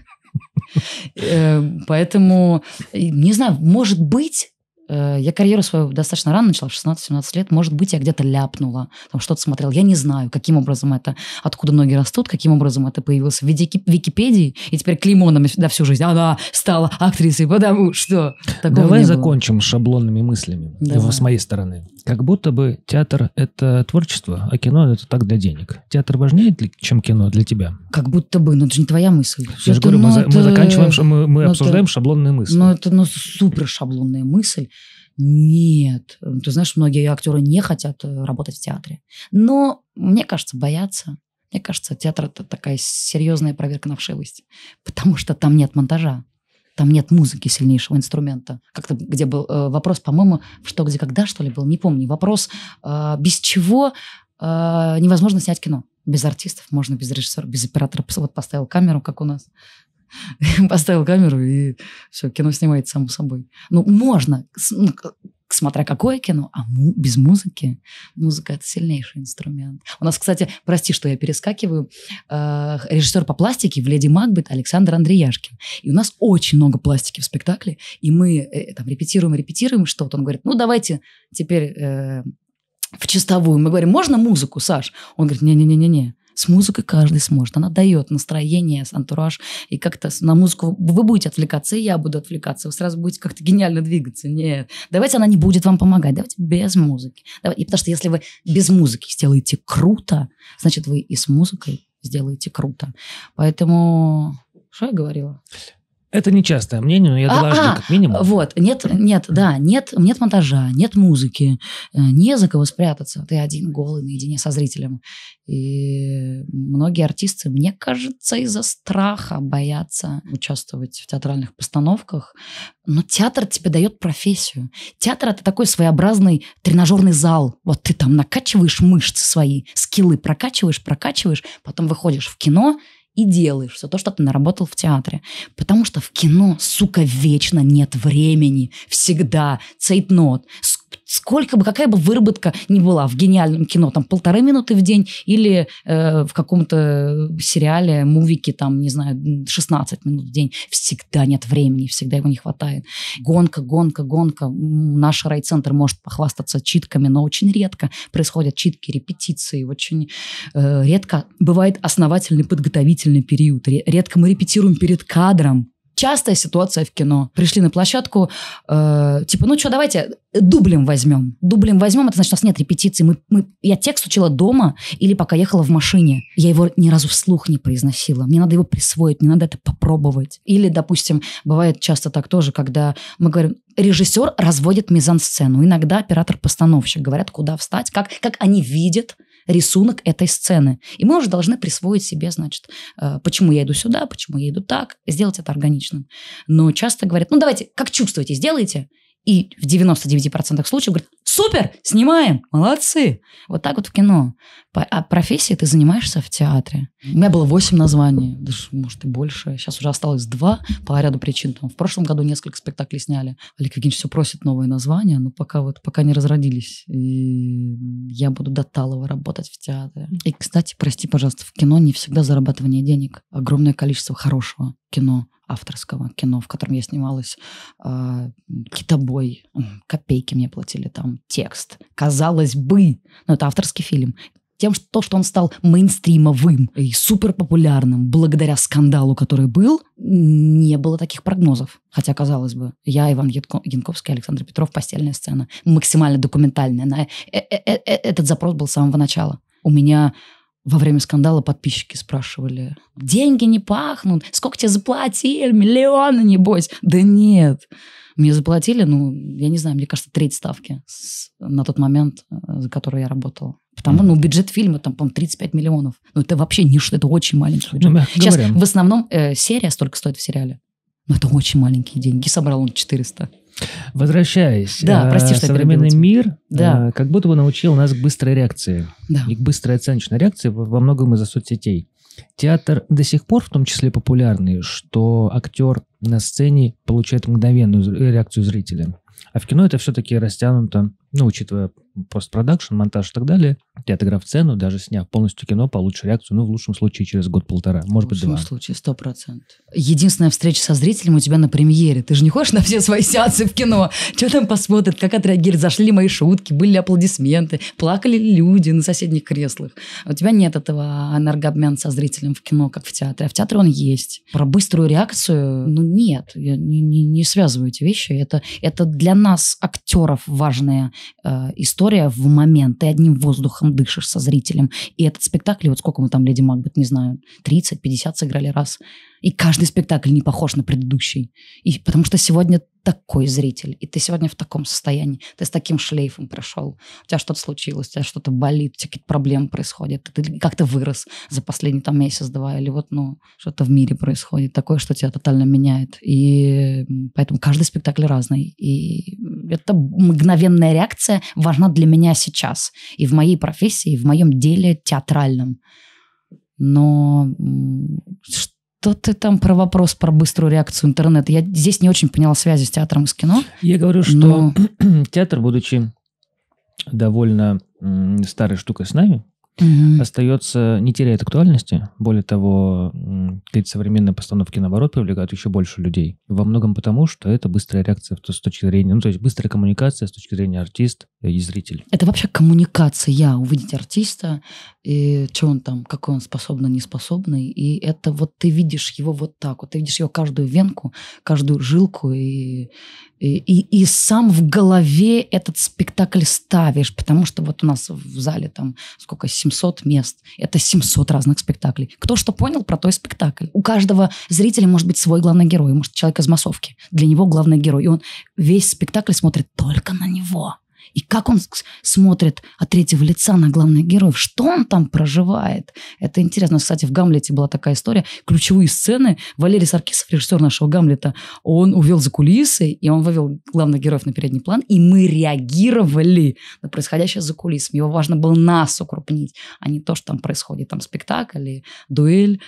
S1: Э, поэтому, не знаю, может быть, Э, я карьеру свою достаточно рано начала, в 16-17 лет. Может быть, я где-то ляпнула, там что-то смотрела. Я не знаю, каким образом это, откуда ноги растут, каким образом это появилось в Википедии. И теперь клеймо на да, всю жизнь. Она стала актрисой, потому что... Такого Давай закончим
S2: шаблонными мыслями Давай. с моей стороны. Как будто бы театр – это творчество, а кино – это так для денег.
S1: Театр важнее, чем кино для тебя? Как будто бы, но это же не твоя мысль. Я это, же говорю, мы, ну, это... мы заканчиваем, мы, мы ну, обсуждаем это... шаблонные мысли. Но ну, это ну, супер шаблонная мысль. Нет. Ты знаешь, многие актеры не хотят э, работать в театре. Но, мне кажется, боятся. Мне кажется, театр это такая серьезная проверка на вшивость. Потому что там нет монтажа. Там нет музыки сильнейшего инструмента. Как-то где был э, вопрос, по-моему, что, где, когда, что ли, был, не помню. Вопрос, э, без чего э, невозможно снять кино. Без артистов можно, без режиссера, без оператора. Вот поставил камеру, как у нас. Поставил камеру, и все, кино снимает само собой. Ну, можно, ну, смотря какое кино, а му- без музыки. Музыка – это сильнейший инструмент. У нас, кстати, прости, что я перескакиваю, э, а, режиссер по пластике в «Леди Макбет» Александр Андреяшкин. И у нас очень много пластики в спектакле, и мы э, там репетируем, репетируем что-то. Он говорит, ну, давайте теперь э, в чистовую. Мы говорим, можно музыку, Саш? Он говорит, не-не-не-не-не. С музыкой каждый сможет. Она дает настроение, антураж. И как-то на музыку вы будете отвлекаться, и я буду отвлекаться. Вы сразу будете как-то гениально двигаться. Нет. Давайте она не будет вам помогать. Давайте без музыки. И потому что если вы без музыки сделаете круто, значит, вы и с музыкой сделаете круто. Поэтому что я говорила?
S2: Это не частое мнение, но я доложу а, а, как
S1: минимум. Вот, нет, нет, да, нет, нет монтажа, нет музыки, э, не за кого спрятаться. Ты один голый наедине со зрителем. И многие артисты, мне кажется, из-за страха боятся участвовать в театральных постановках. Но театр тебе дает профессию. Театр – это такой своеобразный тренажерный зал. Вот ты там накачиваешь мышцы свои, скиллы прокачиваешь, прокачиваешь, потом выходишь в кино – и делаешь все то, что ты наработал в театре. Потому что в кино, сука, вечно нет времени. Всегда цейтнот. Сколько сколько бы, какая бы выработка ни была в гениальном кино, там полторы минуты в день или э, в каком-то сериале, мувике, там, не знаю, 16 минут в день, всегда нет времени, всегда его не хватает. Гонка, гонка, гонка. Наш райцентр может похвастаться читками, но очень редко происходят читки, репетиции, очень э, редко бывает основательный подготовительный период, редко мы репетируем перед кадром, частая ситуация в кино. Пришли на площадку, э, типа, ну что, давайте дублем возьмем. Дублем возьмем, это значит, у нас нет репетиции. Мы, мы, я текст учила дома или пока ехала в машине. Я его ни разу вслух не произносила. Мне надо его присвоить, мне надо это попробовать. Или, допустим, бывает часто так тоже, когда мы говорим, режиссер разводит мизансцену. Иногда оператор-постановщик говорят, куда встать, как, как они видят, рисунок этой сцены. И мы уже должны присвоить себе, значит, э, почему я иду сюда, почему я иду так, сделать это органичным. Но часто говорят, ну давайте, как чувствуете, сделайте и в 99% случаев говорят, супер, снимаем, молодцы. Вот так вот в кино. А профессии ты занимаешься в театре. У меня было 8 названий, даже, может, и больше. Сейчас уже осталось 2 по ряду причин. Там, в прошлом году несколько спектаклей сняли. Олег Евгеньевич все просит новые названия, но пока вот пока не разродились. И я буду до Талова работать в театре. И, кстати, прости, пожалуйста, в кино не всегда зарабатывание денег. Огромное количество хорошего кино авторского кино, в котором я снималась э, а, китобой. Копейки мне платили там текст. Казалось бы, но это авторский фильм тем, что, то, что он стал мейнстримовым и суперпопулярным благодаря скандалу, который был, не было таких прогнозов. Хотя, казалось бы, я, Иван Янковский, Александр Петров, постельная сцена, максимально документальная. На... Э, э, э, этот запрос был с самого начала. У меня во время скандала подписчики спрашивали, деньги не пахнут, сколько тебе заплатили, миллионы небось. Да нет, мне заплатили, ну, я не знаю, мне кажется, треть ставки с, на тот момент, э, за которую я работала. Потому, ну, бюджет фильма там, по-моему, 35 миллионов. Ну, это вообще ничто, это очень маленький бюджет. Ну, Сейчас говоря. в основном э, серия столько стоит в сериале. Но ну, это очень маленькие деньги. Собрал он 400. Возвращаясь, да, э, прости, что современный мир да.
S2: Э, как будто бы научил нас к быстрой реакции да. и к быстрой оценочной реакции во, многом из-за соцсетей. Театр до сих пор в том числе популярный, что актер на сцене получает мгновенную реакцию зрителя. А в кино это все-таки растянуто ну, учитывая постпродакшн, монтаж и так далее, ты отыграв цену, даже сняв полностью кино, получишь
S1: реакцию, ну, в лучшем случае через год-полтора, может быть, два. В лучшем случае, сто процентов. Единственная встреча со зрителем у тебя на премьере. Ты же не ходишь на все свои сеансы в кино? Что там посмотрят, как отреагируют, зашли ли мои шутки, были ли аплодисменты, плакали ли люди на соседних креслах. У тебя нет этого энергообмена со зрителем в кино, как в театре. А в театре он есть. Про быструю реакцию, ну, нет. Я не, не, не связываю эти вещи. Это, это для нас, актеров, важная э, история в момент. Ты одним воздухом дышишь со зрителем. И этот спектакль, вот сколько мы там «Леди Макбет», не знаю, 30-50 сыграли раз. И каждый спектакль не похож на предыдущий. И потому что сегодня такой зритель, и ты сегодня в таком состоянии, ты с таким шлейфом пришел, у тебя что-то случилось, у тебя что-то болит, у тебя какие-то проблемы происходят, ты как-то вырос за последний там месяц-два, или вот, ну, что-то в мире происходит такое, что тебя тотально меняет. И поэтому каждый спектакль разный. И это мгновенная реакция важна для меня сейчас и в моей профессии, и в моем деле театральном. Но что ты там про вопрос про быструю реакцию интернета? Я здесь не очень поняла связи с театром и с кино. Я говорю, что но... театр, будучи
S2: довольно старой штукой с нами, угу. остается, не теряет актуальности. Более того, какие-то современные постановки, наоборот, привлекают еще больше людей. Во многом потому, что это быстрая реакция с точки зрения, ну, то есть быстрая коммуникация с точки зрения артист и зритель.
S1: Это вообще коммуникация, увидеть артиста, и что он там, какой он способный, неспособный. И это вот ты видишь его вот так, вот ты видишь его каждую венку, каждую жилку, и, и, и, и сам в голове этот спектакль ставишь, потому что вот у нас в зале там сколько, 700 мест, это 700 разных спектаклей. Кто что понял про той спектакль. У каждого зрителя может быть свой главный герой, может человек из массовки, для него главный герой, и он весь спектакль смотрит только на него. И как он смотрит от третьего лица на главных героев, что он там проживает. Это интересно. Кстати, в «Гамлете» была такая история. Ключевые сцены. Валерий Саркисов, режиссер нашего «Гамлета», он увел за кулисы, и он вывел главных героев на передний план, и мы реагировали на происходящее за кулисами. Его важно было нас укрупнить, а не то, что там происходит. Там спектакль и дуэль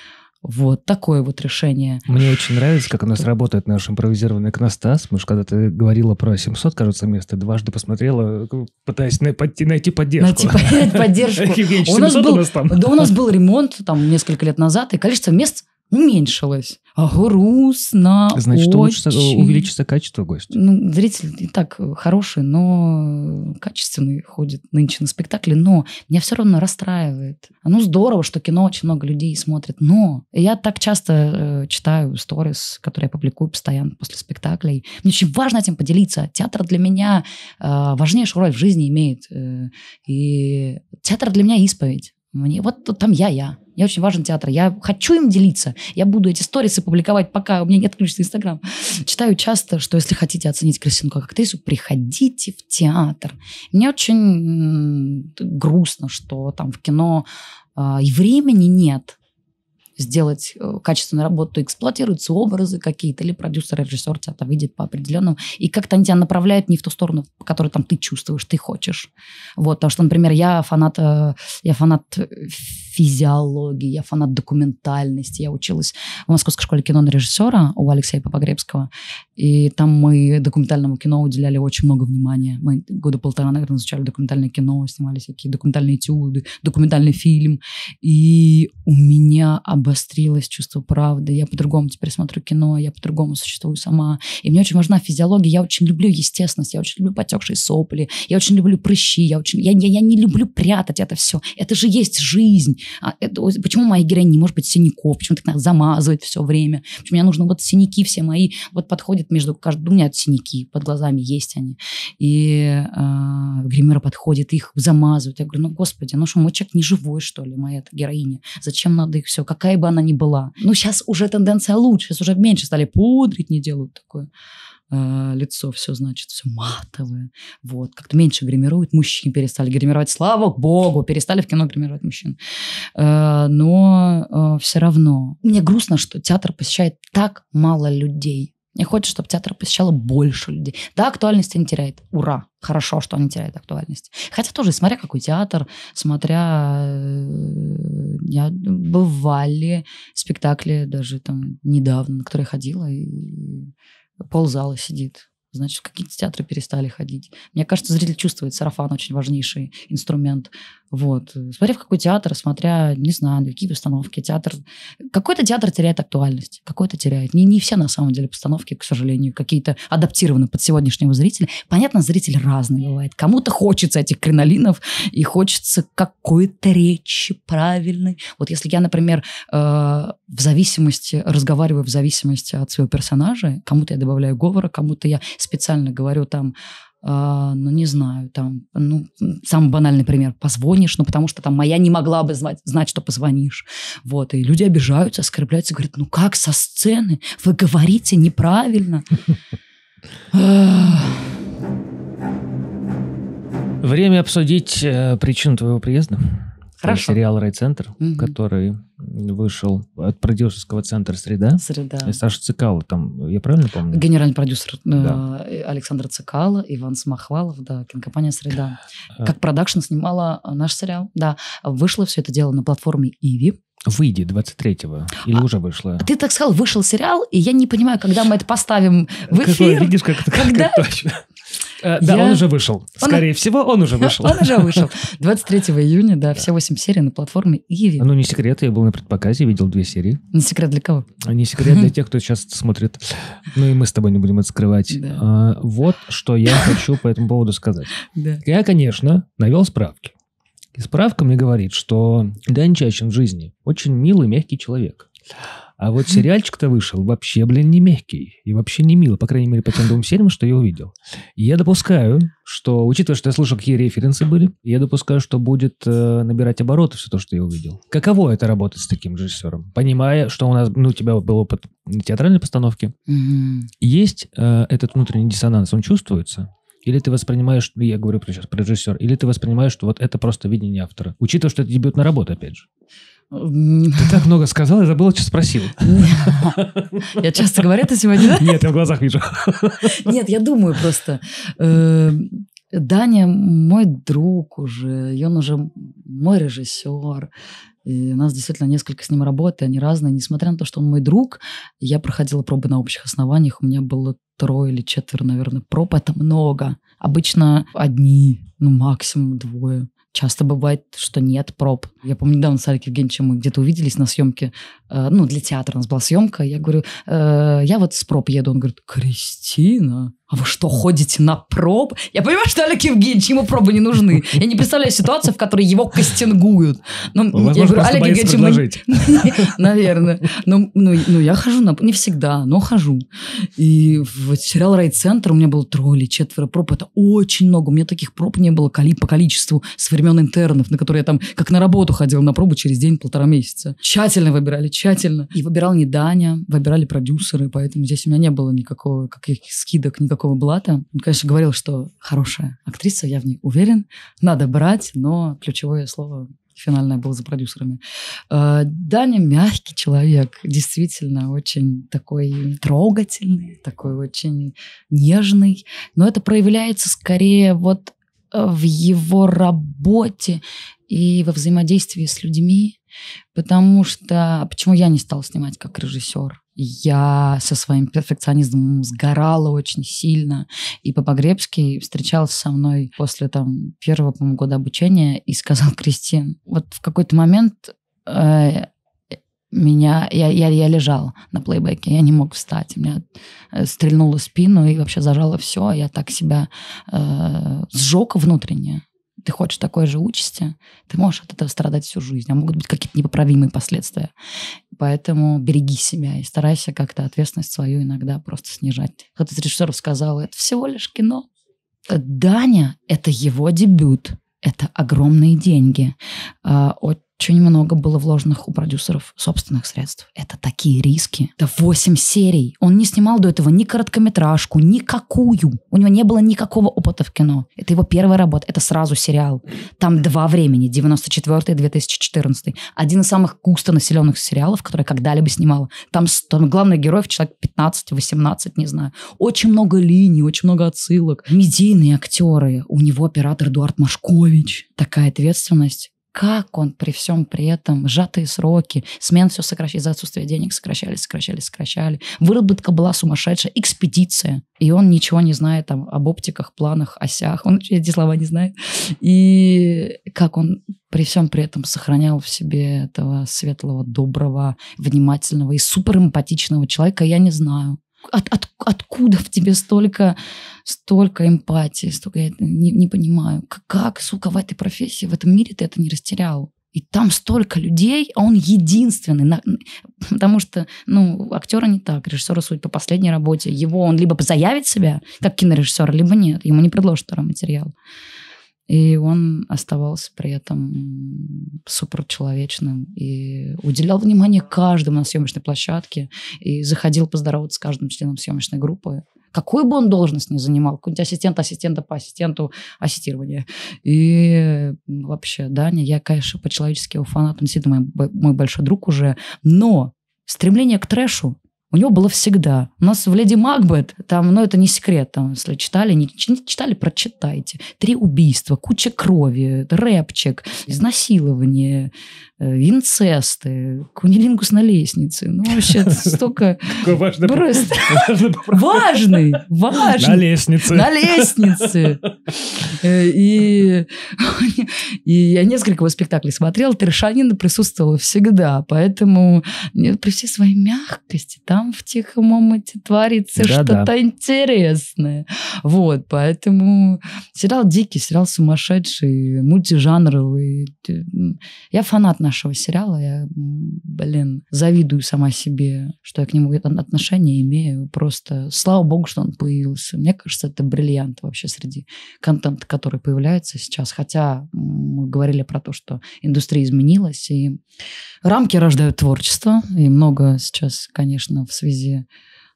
S1: вот такое вот решение.
S2: Мне очень нравится, как у нас работает наш импровизированный иконостас, потому что когда ты говорила про 700, кажется, место, дважды посмотрела, э, пытаясь найти, найти поддержку. Найти поддержку. У нас был, да, у нас был
S1: ремонт там несколько лет назад, и количество мест уменьшилось. А грустно. Значит, очень. улучшится, увеличится
S2: качество гостя.
S1: Ну, зритель и так хороший, но качественный ходит нынче на спектакли, но меня все равно расстраивает. А ну, здорово, что кино очень много людей смотрит, но я так часто э, читаю сторис, которые я публикую постоянно после спектаклей. Мне очень важно этим поделиться. Театр для меня э, важнейшую роль в жизни имеет. Э, и театр для меня исповедь. Мне, вот, вот там я, я. Мне очень важен театр. Я хочу им делиться. Я буду эти сторисы публиковать, пока у меня не отключится Инстаграм. Читаю часто, что если хотите оценить Крысенко как актрису, приходите в театр. Мне очень грустно, что там в кино а, и времени нет сделать э, качественную работу, эксплуатируются образы какие-то, или продюсер, режиссер тебя там видит по определенному, и как-то они тебя направляют не в ту сторону, по которой там ты чувствуешь, ты хочешь. Вот, потому что, например, я фанат, э, я фанат физиологии, я фанат документальности, я училась в Московской школе кино на режиссера у Алексея Попогребского, и там мы документальному кино уделяли очень много внимания. Мы года полтора, наверное, изучали документальное кино, снимали всякие документальные этюды, документальный фильм. И у меня обострилось чувство правды. Я по-другому теперь смотрю кино, я по-другому существую сама. И мне очень важна физиология. Я очень люблю естественность, я очень люблю потекшие сопли, я очень люблю прыщи, я, очень... я, я, я не люблю прятать это все. Это же есть жизнь. А это... Почему моя героиня не может быть синяков? Почему так надо замазывать все время? Почему мне нужно вот синяки все мои? Вот подходят говорит, между каждым, у меня синяки под глазами есть они. И э, гримера подходит, их замазывают. Я говорю, ну, господи, ну что, мой человек не живой, что ли, моя героиня? Зачем надо их все? Какая бы она ни была. Ну, сейчас уже тенденция лучше, сейчас уже меньше стали пудрить, не делают такое а, лицо все, значит, все матовое. Вот, как-то меньше гримируют. Мужчин перестали гримировать. Слава богу, перестали в кино гримировать мужчин. А, но все равно. Мне грустно, что театр посещает так мало людей. И хочет, чтобы театр посещало больше людей. Да, актуальность они теряют. Ура! Хорошо, что они теряют актуальность. Хотя тоже, смотря какой театр, смотря... Э, я бывали спектакли даже там недавно, на которые ходила, и ползала сидит. Значит, какие-то театры перестали ходить. Мне кажется, зритель чувствует сарафан очень важнейший инструмент вот. Смотря в какой театр, смотря, не знаю, какие постановки, театр... Какой-то театр теряет актуальность, какой-то теряет. Не, не все, на самом деле, постановки, к сожалению, какие-то адаптированы под сегодняшнего зрителя. Понятно, зритель разный бывает. Кому-то хочется этих кринолинов и хочется какой-то речи правильной. Вот если я, например, э, в зависимости, разговариваю в зависимости от своего персонажа, кому-то я добавляю говора, кому-то я специально говорю там а, ну, не знаю, там, ну, самый банальный пример, позвонишь, ну, потому что там моя не могла бы знать, знать, что позвонишь. Вот, и люди обижаются, оскорбляются, говорят, ну, как со сцены? Вы говорите неправильно. Время
S2: обсудить э, причину твоего приезда. Хорошо. сериал «Райцентр», угу. который вышел от продюсерского центра «Среда». «Среда». И Саша Цикало там, я правильно помню?
S1: Генеральный продюсер э, да. Александра Цикало, Иван Смахвалов, да, кинокомпания «Среда». А. Как продакшн снимала наш сериал, да. Вышло все это дело на платформе «Иви». Выйдет 23-го. Или а, уже вышло? А ты так сказал, вышел сериал, и я не понимаю, когда мы это поставим в эфир. Какой, видишь,
S2: как это когда... как точно. Э, да, я... он уже вышел. Скорее
S1: всего, он уже вышел. Он уже вышел. 23 июня, да, все 8 серий на платформе Иви. Ну, не секрет, я был на предпоказе, видел две серии. Не секрет для кого? А не секрет для тех, кто сейчас смотрит.
S2: Ну и мы с тобой не будем открывать. А, вот что я хочу по этому поводу сказать. Я, конечно, навел справки. И справка мне говорит, что Дэн Чачин в жизни очень милый, мягкий человек. А вот сериальчик-то вышел вообще, блин, не мягкий и вообще не мило, по крайней мере, по тем двум сериям, что я увидел. И я допускаю, что, учитывая, что я слышал, какие референсы были, я допускаю, что будет э, набирать обороты все то, что я увидел. Каково это работать с таким режиссером? Понимая, что у нас, ну, у тебя был опыт театральной постановки, mm-hmm. есть э, этот внутренний диссонанс, он чувствуется? Или ты воспринимаешь, ну, я говорю сейчас про режиссер, или ты воспринимаешь, что вот это просто видение автора, учитывая, что это дебютная работа, опять же. Ты так много сказал, я забыла, что спросил.
S1: Я часто говорю это сегодня?
S2: Нет, я в глазах вижу.
S1: Нет, я думаю просто. Э, Даня мой друг уже, и он уже мой режиссер. И у нас действительно несколько с ним работы, они разные. Несмотря на то, что он мой друг, я проходила пробы на общих основаниях. У меня было трое или четверо, наверное, проб. Это много. Обычно одни, ну максимум двое. Часто бывает, что нет проб. Я помню, недавно с Аликом Евгеньевичем мы где-то увиделись на съемке, э, ну, для театра у нас была съемка. Я говорю, э, я вот с проб еду. Он говорит, Кристина, а вы что, ходите на проб? Я понимаю, что Олег Евгеньевич, ему пробы не нужны. Я не представляю ситуацию, в которой его кастингуют. Ну, я говорю, Олег Евгеньевич, мы... Наверное. Но ну, ну, ну, я хожу на... Не всегда, но хожу. И в сериал «Райцентр» у меня было трое или четверо проб. Это очень много. У меня таких проб не было по количеству с времен интернов, на которые я там как на работу ходил на пробу через день-полтора месяца. Тщательно выбирали, тщательно. И выбирал не Даня, выбирали продюсеры, поэтому здесь у меня не было никакого, каких скидок, никакого такого блата. Он, конечно, говорил, что хорошая актриса, я в ней уверен, надо брать, но ключевое слово финальное было за продюсерами. А, Даня мягкий человек, действительно очень такой трогательный, такой очень нежный, но это проявляется скорее вот э, в его работе и во взаимодействии с людьми, потому что а почему я не стала снимать как режиссер? я со своим перфекционизмом сгорала очень сильно. И Папа Гребский встречался со мной после там, первого по года обучения и сказал, Кристин, вот в какой-то момент э, меня, я, я, я лежал на плейбеке, я не мог встать, меня э, стрельнула спину и вообще зажало все, а я так себя э, сжег внутренне ты хочешь такой же участи, ты можешь от этого страдать всю жизнь, а могут быть какие-то непоправимые последствия поэтому береги себя и старайся как-то ответственность свою иногда просто снижать. Кто-то из режиссеров сказал, это всего лишь кино. Э, Даня — это его дебют. Это огромные деньги. А, очень немного было вложенных у продюсеров собственных средств. Это такие риски. Да 8 серий. Он не снимал до этого ни короткометражку, никакую. У него не было никакого опыта в кино. Это его первая работа. Это сразу сериал. Там два времени. 94 и 2014. Один из самых густонаселенных сериалов, который я когда-либо снимала. Там, там главных героев человек 15-18, не знаю. Очень много линий, очень много отсылок. Медийные актеры. У него оператор Эдуард Машкович. Такая ответственность как он при всем при этом, сжатые сроки, смен все сокращали, за отсутствие денег сокращали, сокращали, сокращали. Выработка была сумасшедшая, экспедиция. И он ничего не знает там об оптиках, планах, осях. Он эти слова не знает. И как он при всем при этом сохранял в себе этого светлого, доброго, внимательного и суперэмпатичного человека, я не знаю от, от, откуда в тебе столько, столько эмпатии, столько, я не, не понимаю, как, как, сука, в этой профессии, в этом мире ты это не растерял? И там столько людей, а он единственный. На, потому что, ну, актера не так. Режиссера суть по последней работе. Его он либо заявит себя, как кинорежиссер, либо нет. Ему не предложат второй материал. И он оставался при этом суперчеловечным и уделял внимание каждому на съемочной площадке и заходил поздороваться с каждым членом съемочной группы. Какую бы он должность ни занимал, какой-нибудь ассистент ассистента по ассистенту ассистирования. И вообще, Даня, я, конечно, по-человечески его фанат, он действительно мой, мой большой друг уже, но стремление к трэшу у него было всегда. У нас в «Леди Макбет», там, ну, это не секрет, там, если читали, не, читали, прочитайте. Три убийства, куча крови, рэпчик, изнасилование, э, инцесты, кунилингус на лестнице. Ну, вообще, столько... Какой важный Просто... Важный, важный. На лестнице. На лестнице. Э, и, и я несколько его спектаклей смотрел, Тершанина присутствовала всегда, поэтому ну, при всей своей мягкости там там в Тихом Омуте творится да, что-то да. интересное. Вот, поэтому сериал дикий, сериал сумасшедший, мультижанровый. Я фанат нашего сериала, я, блин, завидую сама себе, что я к нему отношение имею. Просто слава богу, что он появился. Мне кажется, это бриллиант вообще среди контента, который появляется сейчас. Хотя мы говорили про то, что индустрия изменилась, и рамки рождают творчество, и много сейчас, конечно, в связи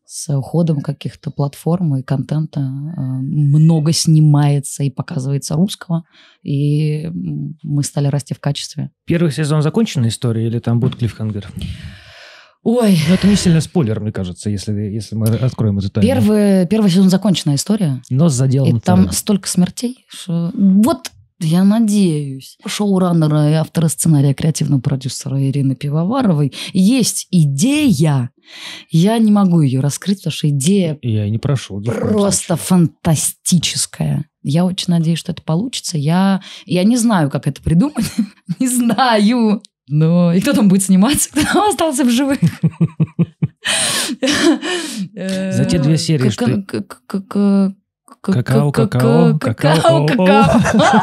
S1: с уходом каких-то платформ и контента э, много снимается и показывается русского, и мы стали расти в качестве.
S2: Первый сезон законченная история или там будет клиффхангер? Ой. но ну, это не сильно спойлер, мне кажется, если, если мы откроем эту тайну.
S1: Первый, первый сезон законченная история.
S2: Но с заделом. И там
S1: столько смертей, что... Вот да я надеюсь. Шоураннера и автора сценария креативного продюсера Ирины Пивоваровой есть идея. Я не могу ее раскрыть, потому что идея я не прошу, просто фантастическая. Я очень надеюсь, что это получится. Я, я не знаю, как это придумать. не знаю. Но и кто там будет сниматься, кто там остался в живых? За те две э, серии, что... Какао, какао, какао, какао.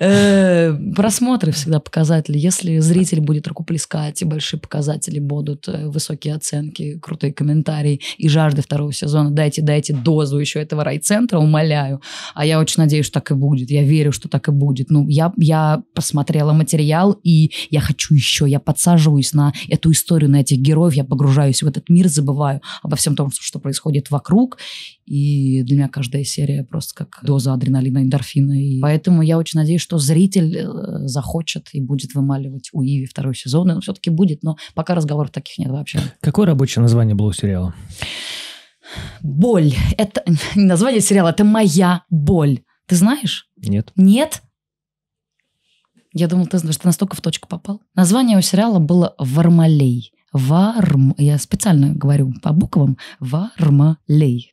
S1: Э, просмотры всегда показатели. Если зритель будет руку плескать, и большие показатели будут, э, высокие оценки, крутые комментарии и жажды второго сезона, дайте, дайте дозу еще этого райцентра, умоляю. А я очень надеюсь, что так и будет. Я верю, что так и будет. Ну, я, я посмотрела материал, и я хочу еще. Я подсаживаюсь на эту историю, на этих героев, я погружаюсь в этот мир, забываю обо всем том, что происходит вокруг, и для меня каждая серия просто как доза адреналина, эндорфина. И поэтому я очень надеюсь, что зритель э, захочет и будет вымаливать у Иви второй сезон. И он все-таки будет, но пока разговоров таких нет вообще. Какое рабочее название было у сериала? Боль. Это не название сериала, это моя боль. Ты знаешь? Нет. Нет? Я думал, ты знаешь, ты настолько в точку попал. Название у сериала было «Вармалей». Варм, я специально говорю по буквам, Вармалей.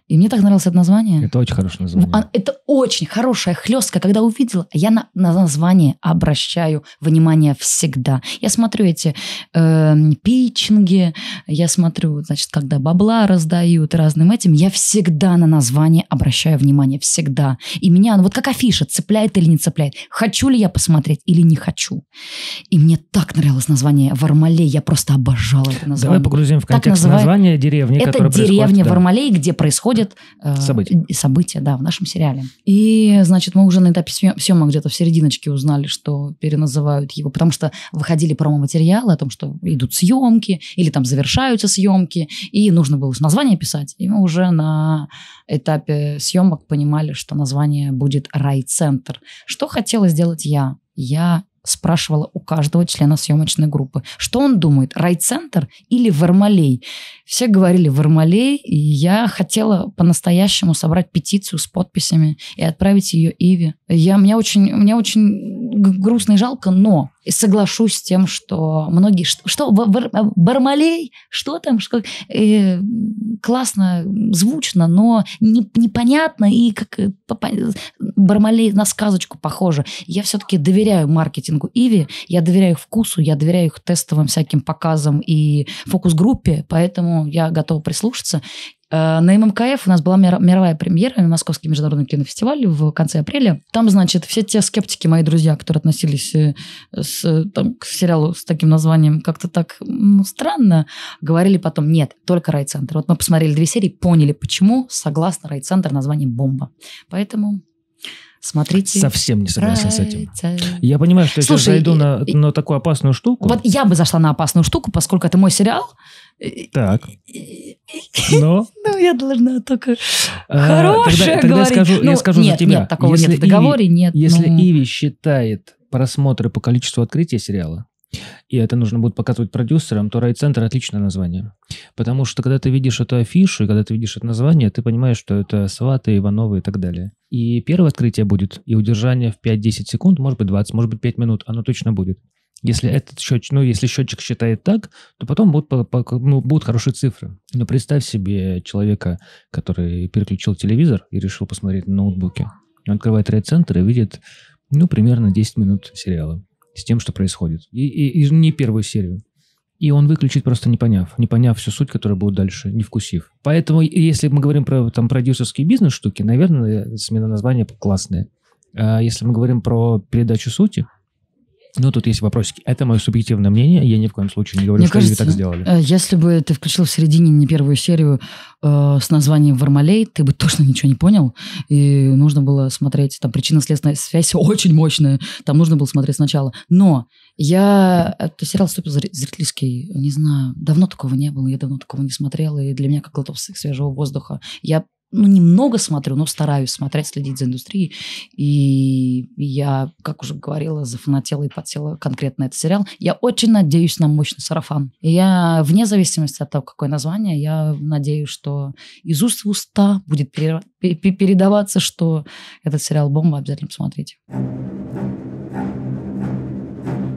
S1: И мне так нравилось это название. Это очень хорошее ну, название. А, это очень хорошая хлестка. Когда увидела, я на, на название обращаю внимание всегда. Я смотрю эти э, эм, питчинги, я смотрю, значит, когда бабла раздают разным этим, я всегда на название обращаю внимание, всегда. И меня, ну вот как афиша, цепляет или не цепляет. Хочу ли я посмотреть или не хочу. И мне так нравилось название Вармалей, я просто обожала это название. Давай погрузим в контекст так называют... названия
S2: деревни, Это деревня происходит, да. Вармалей,
S1: где происходит происходят э, события. события, да, в нашем сериале. И, значит, мы уже на этапе съемок где-то в серединочке узнали, что переназывают его, потому что выходили промо-материалы о том, что идут съемки или там завершаются съемки, и нужно было название писать. И мы уже на этапе съемок понимали, что название будет «Райцентр». Что хотела сделать я? Я спрашивала у каждого члена съемочной группы. Что он думает, райцентр или Вармалей? Все говорили Вармалей, и я хотела по-настоящему собрать петицию с подписями и отправить ее Иве. Я, мне, очень, мне очень грустно и жалко, но и соглашусь с тем, что многие... Что, что бар, Бармалей? Что там? Что, э, классно, звучно, но не, непонятно. И как э, Бармалей на сказочку похоже. Я все-таки доверяю маркетингу Иви, я доверяю вкусу, я доверяю их тестовым всяким показам и фокус-группе, поэтому я готова прислушаться Э, на ММКФ у нас была мировая премьера, Московский международный кинофестиваль в конце апреля. Там, значит, все те скептики, мои друзья, которые относились э, с, э, там, к сериалу с таким названием как-то так ну, странно, говорили потом, нет, только райцентр. Вот мы посмотрели две серии, поняли, почему, согласно райцентр, название бомба. Поэтому Смотрите. Совсем не согласен с этим. Я
S2: понимаю, что Слушай, я зайду на, на такую
S1: опасную штуку. Вот я бы зашла на опасную штуку, поскольку это мой сериал.
S2: Так. Но?
S1: Ну, я должна только а, хорошее Тогда я скажу, я ну, скажу за тебя. Нет, такого нет в договоре, нет. Если ну.
S2: Иви считает просмотры по количеству открытия сериала, и это нужно будет показывать продюсерам, то центр отличное название. Потому что когда ты видишь эту афишу, и когда ты видишь это название, ты понимаешь, что это Сваты, Ивановы и так далее. И первое открытие будет, и удержание в 5-10 секунд, может быть 20, может быть 5 минут, оно точно будет. Если этот счетчик, ну, если счетчик считает так, то потом будут, по, по, ну, будут хорошие цифры. Но представь себе человека, который переключил телевизор и решил посмотреть на ноутбуке. Он открывает центр и видит, ну, примерно 10 минут сериала с тем, что происходит. И, и, и не первую серию. И он выключит просто не поняв, не поняв всю суть, которая будет дальше, не вкусив. Поэтому, если мы говорим про там продюсерские бизнес-штуки, наверное, смена названия классная. А если мы говорим про передачу сути, ну, тут есть вопросики. Это мое субъективное мнение, я ни в коем случае не говорю, Мне что кажется, вы так сделали. Э,
S1: если бы ты включил в середине не первую серию э, с названием «Вармалей», ты бы точно ничего не понял, и нужно было смотреть, там причинно-следственная связь очень мощная, там нужно было смотреть сначала. Но я... Это сериал «Ступил зрительский», не знаю, давно такого не было, я давно такого не смотрела, и для меня как глотов свежего воздуха. Я ну, немного смотрю, но стараюсь смотреть, следить за индустрией. И я, как уже говорила, зафанатела и подсела конкретно этот сериал. Я очень надеюсь на мощный сарафан. И я, вне зависимости от того, какое название, я надеюсь, что из уст в уста будет передаваться, что этот сериал «Бомба», обязательно посмотрите.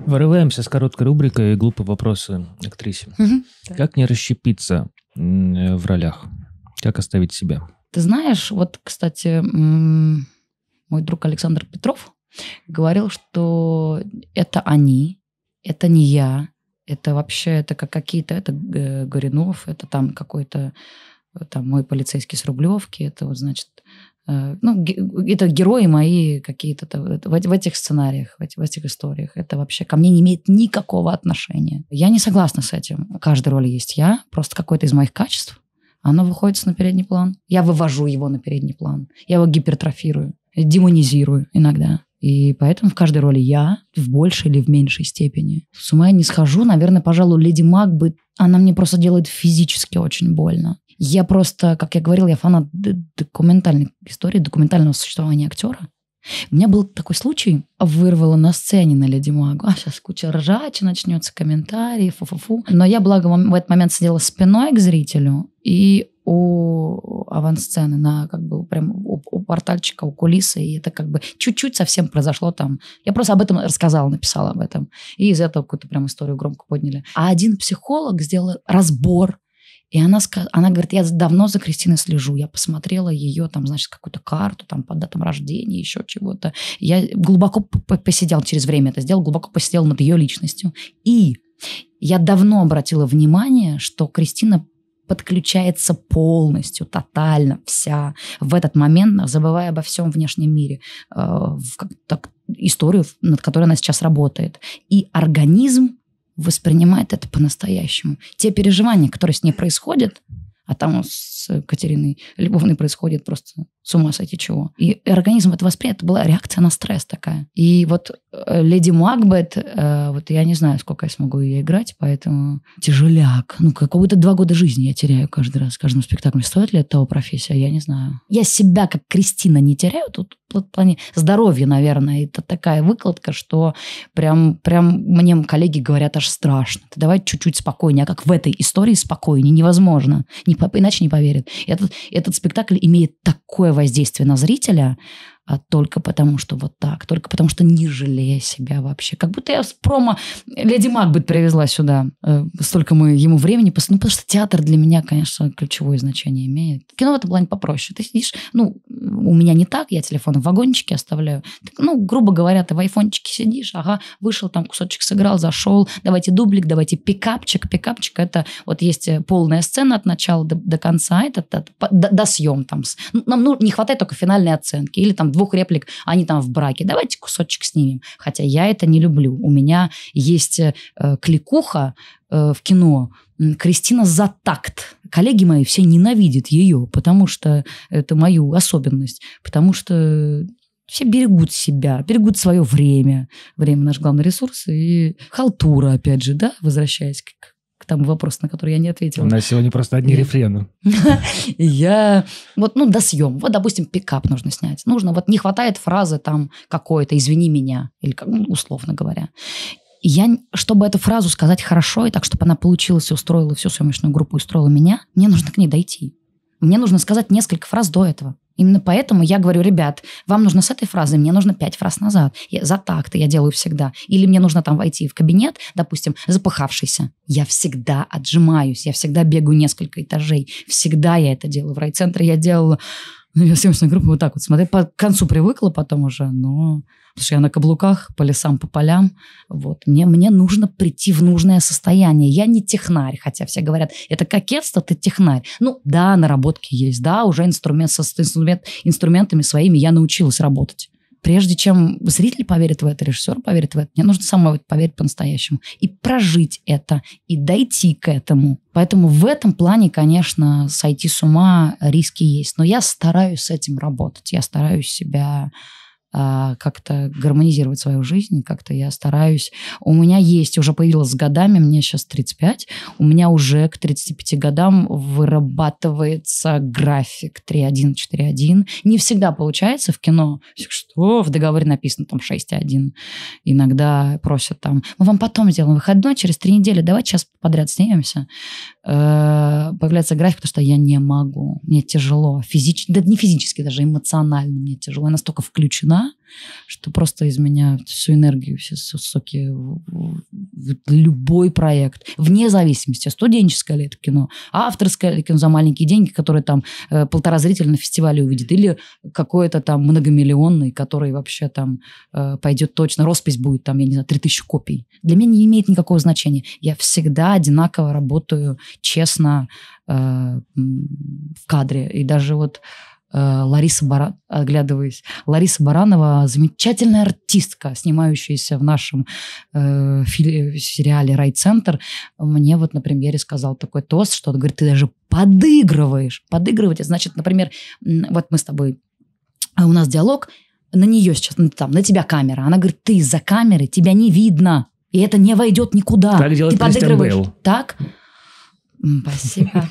S2: Вырываемся с короткой рубрикой «Глупые вопросы актрисе». Угу, да. Как не расщепиться
S1: в
S2: ролях? Как оставить себя?
S1: Ты знаешь, вот, кстати, мой друг Александр Петров говорил, что это они, это не я, это вообще это как какие-то, это э, Горинов, это там какой-то э, там мой полицейский с Рублевки, это вот, значит, э, ну, это герои мои какие-то в, этих сценариях, в, этих историях. Это вообще ко мне не имеет никакого отношения. Я не согласна с этим. У каждой роли есть я, просто какое-то из моих качеств, оно выходит на передний план. Я вывожу его на передний план. Я его гипертрофирую, демонизирую иногда. И поэтому в каждой роли я в большей или в меньшей степени. С ума я не схожу. Наверное, пожалуй, Леди Мак бы... Она мне просто делает физически очень больно. Я просто, как я говорил, я фанат документальной истории, документального существования актера. У меня был такой случай, вырвала на сцене на Леди Магу. А сейчас куча ржачи начнется, комментарии, фу-фу-фу. Но я, благо, в этот момент сидела спиной к зрителю, и у авансцены, на как бы прям у, у портальчика, у кулисы, и это как бы чуть-чуть совсем произошло там. Я просто об этом рассказала, написала об этом. И из этого какую-то прям историю громко подняли. А один психолог сделал разбор и она, она говорит, я давно за Кристиной слежу. Я посмотрела ее, там, значит, какую-то карту, там, по датам рождения, еще чего-то. Я глубоко посидел, через время это сделал, глубоко посидел над ее личностью. И я давно обратила внимание, что Кристина подключается полностью, тотально, вся в этот момент, забывая обо всем внешнем мире, э, в, так, историю, над которой она сейчас работает. И организм воспринимает это по-настоящему. Те переживания, которые с ней происходят, а там с Катериной Львовной происходит просто с ума сойти чего. И организм это воспринял, это была реакция на стресс такая. И вот э, Леди Макбет, э, вот я не знаю, сколько я смогу ее играть, поэтому тяжеляк. Ну, какого-то два года жизни я теряю каждый раз, каждым спектаклем. Стоит ли это того профессия, я не знаю. Я себя как Кристина не теряю, тут в плане здоровья, наверное, это такая выкладка, что прям, прям мне коллеги говорят, аж страшно. Ты давай чуть-чуть спокойнее, а как в этой истории спокойнее, невозможно. Не, иначе не поверят. Этот, этот спектакль имеет так такое воздействие на зрителя, а только потому, что вот так, только потому, что не жалея себя вообще. Как будто я с промо Леди Макбет привезла сюда. Э, столько мы ему времени... Пос... Ну, потому что театр для меня, конечно, ключевое значение имеет. Кино в этом плане попроще. Ты сидишь... Ну, у меня не так, я телефон в вагончике оставляю. Так, ну, грубо говоря, ты в айфончике сидишь, ага, вышел, там кусочек сыграл, зашел, давайте дублик, давайте пикапчик. Пикапчик — это вот есть э, полная сцена от начала до, до конца, это, это до, до съем там. Ну, нам ну, не хватает только финальной оценки или там двух реплик, они там в браке, давайте кусочек снимем. Хотя я это не люблю. У меня есть э, кликуха э, в кино, Кристина за такт. Коллеги мои все ненавидят ее, потому что это мою особенность, потому что все берегут себя, берегут свое время. Время наш главный ресурс. И халтура, опять же, да, возвращаясь к там вопрос, на который я не ответила. У нас сегодня просто одни рефрены. Я... Вот, ну, до съем. Вот, допустим, пикап нужно снять. Нужно, вот не хватает фразы там какой-то «извини меня», или как ну, условно говоря. Я, чтобы эту фразу сказать хорошо, и так, чтобы она получилась устроила всю съемочную группу, устроила меня, мне нужно к ней дойти. Мне нужно сказать несколько фраз до этого. Именно поэтому я говорю, ребят, вам нужно с этой фразы, мне нужно пять фраз назад. Я, за такты я делаю всегда. Или мне нужно там войти в кабинет, допустим, запыхавшийся. Я всегда отжимаюсь, я всегда бегаю несколько этажей. Всегда я это делаю. В райцентре я делала ну, я съемочную группа вот так вот смотрела. По концу привыкла потом уже, но... Потому что я на каблуках, по лесам, по полям. Вот. Мне, мне нужно прийти в нужное состояние. Я не технарь, хотя все говорят, это кокетство, ты технарь. Ну, да, наработки есть, да, уже инструмент, с инструмент, инструментами своими я научилась работать прежде чем зритель поверит в это, режиссер поверит в это, мне нужно самой поверить по-настоящему. И прожить это, и дойти к этому. Поэтому в этом плане, конечно, сойти с ума риски есть. Но я стараюсь с этим работать. Я стараюсь себя а, как-то гармонизировать свою жизнь, как-то я стараюсь. У меня есть, уже появилось с годами, мне сейчас 35, у меня уже к 35 годам вырабатывается график 3.1, 4.1. Не всегда получается в кино, что в договоре написано там 6.1. Иногда просят там, мы вам потом сделаем выходной, через три недели, давайте сейчас подряд снимемся. Э, появляется график, потому что я не могу, мне тяжело, физически, да не физически даже, эмоционально мне тяжело, я настолько включена, что просто из меня всю энергию, все соки, любой проект, вне зависимости, студенческое ли это кино, авторское ли кино за маленькие деньги, которые там э, полтора зрителя на фестивале увидит, или какой-то там многомиллионный, который вообще там э, пойдет точно, роспись будет там, я не знаю, 3000 копий. Для меня не имеет никакого значения. Я всегда одинаково работаю честно э, в кадре. И даже вот э, Лариса Баранова, оглядываясь, Лариса Баранова замечательная артистка, снимающаяся в нашем э, фили- э, сериале «Райцентр», мне вот на премьере сказал такой тост, что он говорит, ты даже подыгрываешь. Подыгрывать, значит, например, вот мы с тобой, э, у нас диалог, на нее сейчас, там, на тебя камера. Она говорит, ты за камеры, тебя не видно. И это не войдет никуда. Так делает Ты подыгрываешь. Бейл. Так? Спасибо.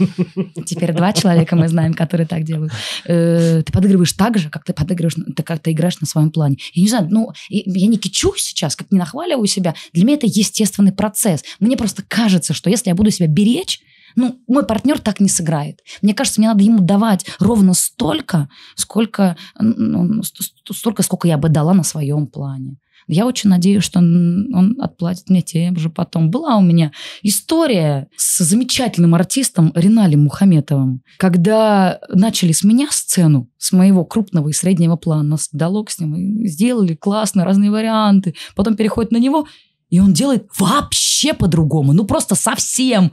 S1: Теперь два человека мы знаем, которые так делают. Э, ты подыгрываешь так же, как ты подыгрываешь, ты как ты играешь на своем плане. Я не знаю, ну, я не кичусь сейчас, как не нахваливаю себя. Для меня это естественный процесс. Мне просто кажется, что если я буду себя беречь, ну, мой партнер так не сыграет. Мне кажется, мне надо ему давать ровно столько, сколько, ну, столько, сколько я бы дала на своем плане. Я очень надеюсь, что он отплатит мне тем же потом. Была у меня история с замечательным артистом Риналем Мухаметовым. Когда начали с меня сцену, с моего крупного и среднего плана, нас диалог с ним, сделали классно, разные варианты, потом переходит на него – и он делает вообще по-другому, ну просто совсем.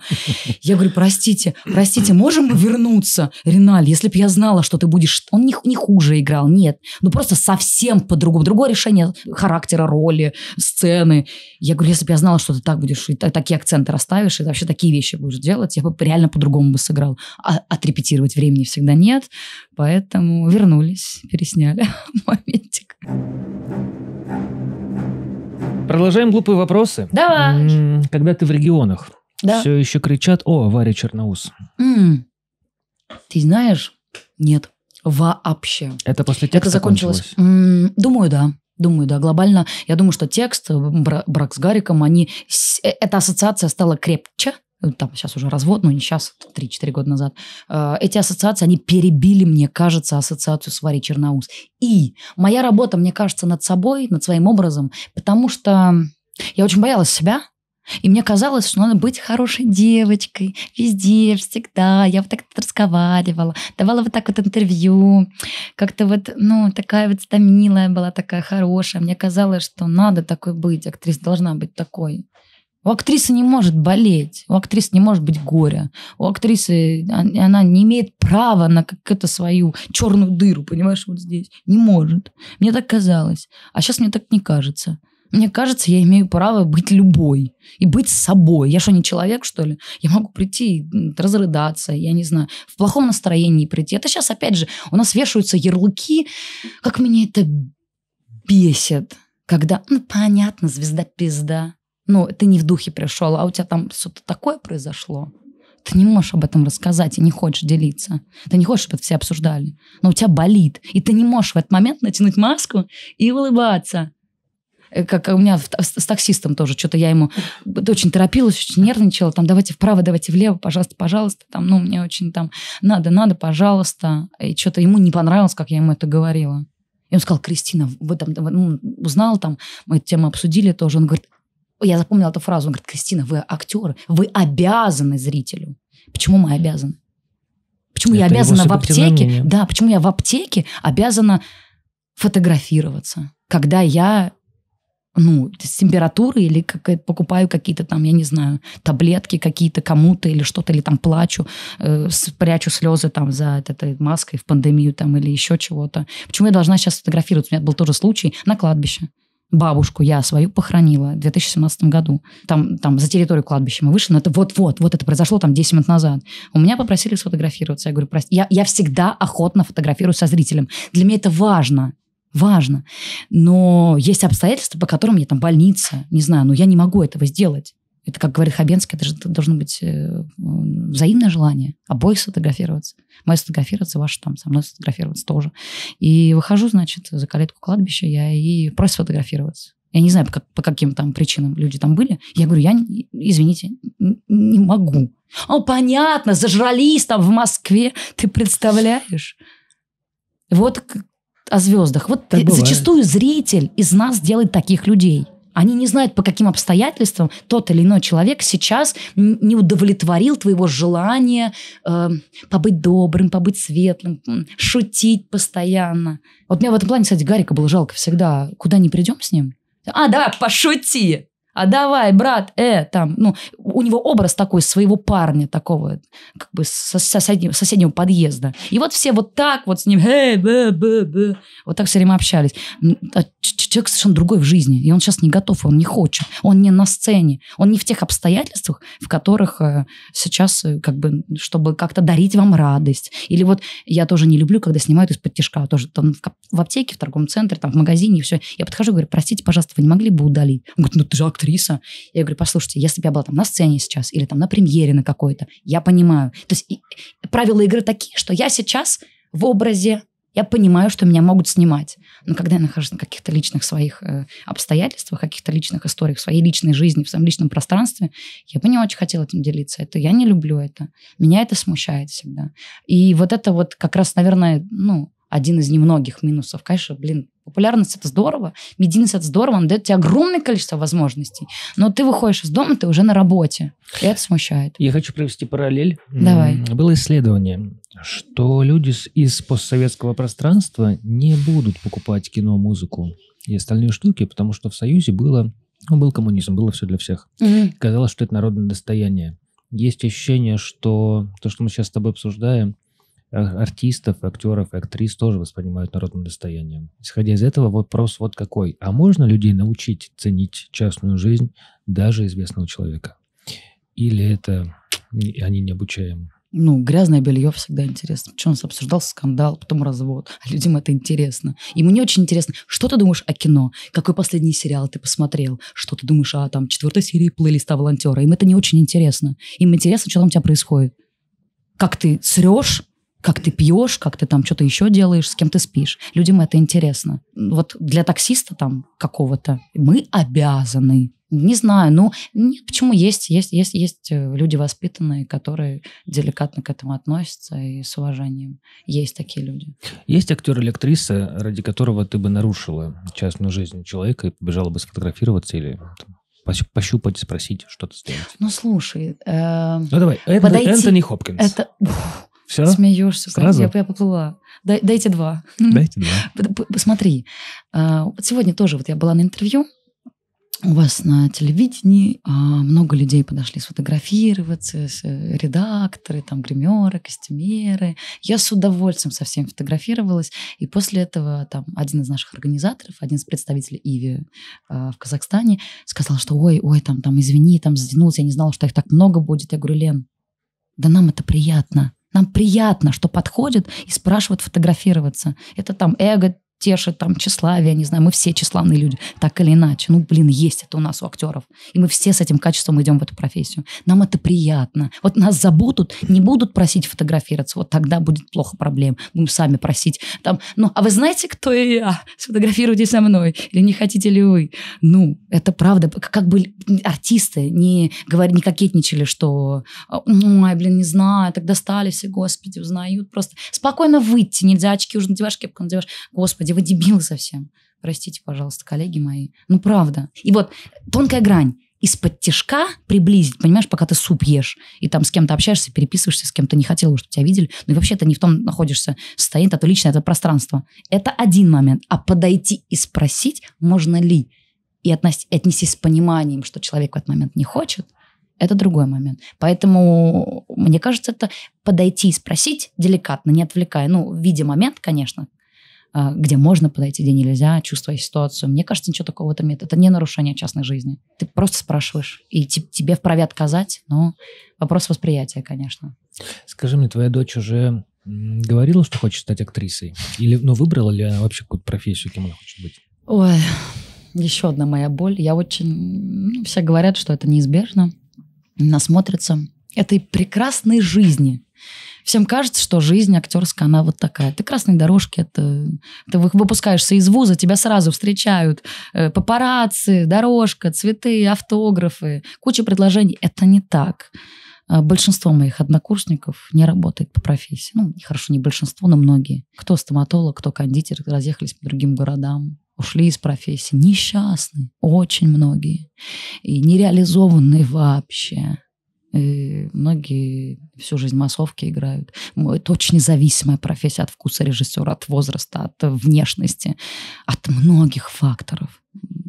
S1: Я говорю, простите, простите, можем мы вернуться? Риналь, если бы я знала, что ты будешь... Он не, не хуже играл, нет. Ну просто совсем по-другому. Другое решение характера, роли, сцены. Я говорю, если бы я знала, что ты так будешь, и такие акценты расставишь, и вообще такие вещи будешь делать, я бы реально по-другому бы сыграл. А отрепетировать времени всегда нет, поэтому вернулись, пересняли моментик.
S2: Продолжаем глупые вопросы. Давай. М -м, когда ты в регионах, да. все еще кричат «О, Варя Черноус».
S1: М ты знаешь? Нет. Вообще.
S2: Это после текста Это закончилось?
S1: закончилось? Думаю, да. Думаю, да, глобально. Я думаю, что текст, брак с Гариком, они... Э, эта ассоциация стала крепче, ну, там сейчас уже развод, но не сейчас, 3-4 года назад, э, эти ассоциации, они перебили, мне кажется, ассоциацию с Варей Черноуз. И моя работа, мне кажется, над собой, над своим образом, потому что я очень боялась себя, и мне казалось, что надо быть хорошей девочкой везде, всегда. Я вот так вот разговаривала, давала вот так вот интервью. Как-то вот, ну, такая вот стамилая была, такая хорошая. Мне казалось, что надо такой быть, актриса должна быть такой. У актрисы не может болеть, у актрисы не может быть горя. У актрисы она не имеет права на какую-то свою черную дыру, понимаешь, вот здесь. Не может. Мне так казалось. А сейчас мне так не кажется. Мне кажется, я имею право быть любой и быть собой. Я что, не человек, что ли? Я могу прийти и разрыдаться, я не знаю, в плохом настроении прийти. Это сейчас, опять же, у нас вешаются ярлыки. Как меня это бесит, когда, ну, понятно, звезда пизда ну, ты не в духе пришел, а у тебя там что-то такое произошло. Ты не можешь об этом рассказать и не хочешь делиться. Ты не хочешь, чтобы это все обсуждали. Но у тебя болит. И ты не можешь в этот момент натянуть маску и улыбаться э, как у меня с таксистом тоже, что-то я ему очень торопилась, очень нервничала, там, давайте вправо, давайте влево, пожалуйста, пожалуйста, там, ну, мне очень там, надо, надо, пожалуйста. И что-то ему не понравилось, как я ему это говорила. И он сказал, Кристина, вы там, ну, узнал там, мы эту тему обсудили тоже. Он говорит, я запомнила эту фразу. Он говорит, Кристина, вы актеры, вы обязаны зрителю. Почему мы обязаны? Почему Это я обязана в аптеке? Мнение. Да, почему я в аптеке обязана фотографироваться, когда я ну, с температурой или как, э, покупаю какие-то там, я не знаю, таблетки какие-то кому-то или что-то, или там плачу, э, прячу слезы там за этой маской в пандемию там или еще чего-то. Почему я должна сейчас фотографироваться? У меня был тоже случай на кладбище бабушку я свою похоронила в 2017 году. Там, там за территорию кладбища мы вышли, но это вот-вот, вот это произошло там 10 минут назад. У меня попросили сфотографироваться. Я говорю, прости, я, я всегда охотно фотографирую со зрителем. Для меня это важно. Важно. Но есть обстоятельства, по которым я там больница, не знаю, но я не могу этого сделать. Это, как говорит Хабенский, это же должно быть э, взаимное желание обоих сфотографироваться. Мое сфотографироваться, ваше там со мной сфотографироваться тоже. И выхожу, значит, за калитку кладбища я и прошу сфотографироваться. Я не знаю, по, по каким там причинам люди там были. Я говорю, я, извините, не могу. О, понятно, зажрались там в Москве. Ты представляешь? Вот о звездах. Вот так зачастую зритель из нас делает таких людей – они не знают, по каким обстоятельствам тот или иной человек сейчас не удовлетворил твоего желания э, побыть добрым, побыть светлым, шутить постоянно. Вот мне в этом плане, кстати, Гарика было жалко всегда. Куда не придем с ним? А, да, пошути! а давай, брат, э, там, ну, у него образ такой своего парня, такого, как бы со соседнего, соседнего подъезда. И вот все вот так вот с ним, эй, бэ, бэ, бэ, вот так все время общались. А человек совершенно другой в жизни, и он сейчас не готов, он не хочет, он не на сцене, он не в тех обстоятельствах, в которых э, сейчас, э, как бы, чтобы как-то дарить вам радость. Или вот я тоже не люблю, когда снимают из-под тяжка, тоже там в аптеке, в торговом центре, там в магазине, и все. Я подхожу говорю, простите, пожалуйста, вы не могли бы удалить? Он говорит, ну ты же актриса. Я говорю, послушайте, если бы я была там на сцене сейчас или там на премьере на какой-то, я понимаю. То есть и, правила игры такие, что я сейчас в образе, я понимаю, что меня могут снимать. Но когда я нахожусь на каких-то личных своих э, обстоятельствах, каких-то личных историях, в своей личной жизни, в своем личном пространстве, я бы не очень хотела этим делиться. Это я не люблю это. Меня это смущает всегда. И вот это вот как раз, наверное, ну, один из немногих минусов. Конечно, блин, Популярность это здорово, медийность это здорово, он дает тебе огромное количество возможностей. Но ты выходишь из дома, ты уже на работе. И это смущает.
S2: Я хочу провести параллель. Давай. Было исследование, что люди из постсоветского пространства не будут покупать кино, музыку и остальные штуки, потому что в Союзе было, ну, был коммунизм, было все для всех. Угу. Казалось, что это народное достояние. Есть ощущение, что то, что мы сейчас с тобой обсуждаем, артистов, актеров и актрис тоже воспринимают народным достоянием. Исходя из этого, вопрос вот какой. А можно людей научить ценить частную жизнь даже известного человека? Или это они не обучаемы?
S1: ну, грязное белье всегда интересно. Почему у нас обсуждался скандал, потом развод. А людям это интересно. И мне очень интересно, что ты думаешь о кино? Какой последний сериал ты посмотрел? Что ты думаешь о там четвертой серии плейлиста волонтера? Им это не очень интересно. Им интересно, что там у тебя происходит. Как ты срешь как ты пьешь, как ты там что-то еще делаешь, с кем ты спишь. Людям это интересно. Вот для таксиста там какого-то мы обязаны. Не знаю, ну, нет, почему есть, есть, есть, есть э, люди воспитанные, которые деликатно к этому относятся и с уважением. Есть такие люди.
S2: Есть актер или актриса, ради которого ты бы нарушила частную жизнь человека и побежала бы сфотографироваться или пощупать, спросить,
S1: что-то сделать? Ну, слушай... Э, ну, давай, Это Энтони Хопкинс. Это... Все? Смеешься. Сразу? Я, я поплыла. Дай, дайте два. Дайте два. Посмотри. А, вот сегодня тоже вот я была на интервью у вас на телевидении а, много людей подошли сфотографироваться, э, редакторы, там, гримеры, костюмеры. Я с удовольствием со всеми фотографировалась. И после этого там один из наших организаторов, один из представителей Иви а, в Казахстане сказал, что ой, ой, там, там, извини, там, затянулся, я не знала, что их так много будет. Я говорю, Лен, да нам это приятно. Нам приятно, что подходит и спрашивает фотографироваться. Это там эго те же там тщеславия, не знаю, мы все тщеславные люди, так или иначе. Ну, блин, есть это у нас у актеров. И мы все с этим качеством идем в эту профессию. Нам это приятно. Вот нас забудут, не будут просить фотографироваться, вот тогда будет плохо проблем. Будем сами просить. Там, ну, а вы знаете, кто я? Сфотографируйте со мной. Или не хотите ли вы? Ну, это правда. Как бы артисты не, говор... не кокетничали, что, ой, «А, ну, блин, не знаю, так достали все, господи, узнают. Просто спокойно выйти, нельзя очки уже надеваешь, кепку надеваешь. Господи, Господи, вы дебилы совсем. Простите, пожалуйста, коллеги мои. Ну, правда. И вот тонкая грань из-под тяжка приблизить, понимаешь, пока ты суп ешь, и там с кем-то общаешься, переписываешься, с кем-то не хотел, чтобы тебя видели, ну и вообще ты не в том находишься состоянии, это а личное, это пространство. Это один момент. А подойти и спросить, можно ли, и отнести, отнестись с пониманием, что человек в этот момент не хочет, это другой момент. Поэтому, мне кажется, это подойти и спросить деликатно, не отвлекая. Ну, в виде момент, конечно, а, где можно подойти, где нельзя, чувствуя ситуацию. Мне кажется, ничего такого в этом нет. Это не нарушение частной жизни. Ты просто спрашиваешь. И тебе вправе отказать, но вопрос восприятия, конечно.
S2: Скажи мне, твоя дочь уже говорила, что хочет стать актрисой? Или, ну, выбрала ли она вообще какую-то профессию, кем она хочет быть?
S1: Ой, еще одна моя боль. Я очень... Ну, все говорят, что это неизбежно. насмотрится этой прекрасной жизни, всем кажется, что жизнь актерская, она вот такая. Ты красные дорожки, это, ты выпускаешься из вуза, тебя сразу встречают э, папарацци, дорожка, цветы, автографы, куча предложений. Это не так. А большинство моих однокурсников не работает по профессии. Ну, хорошо, не большинство, но многие. Кто стоматолог, кто кондитер, разъехались по другим городам ушли из профессии, Несчастные, очень многие, и нереализованные вообще. И многие всю жизнь массовки играют. Это очень зависимая профессия от вкуса режиссера, от возраста, от э, внешности, от многих факторов.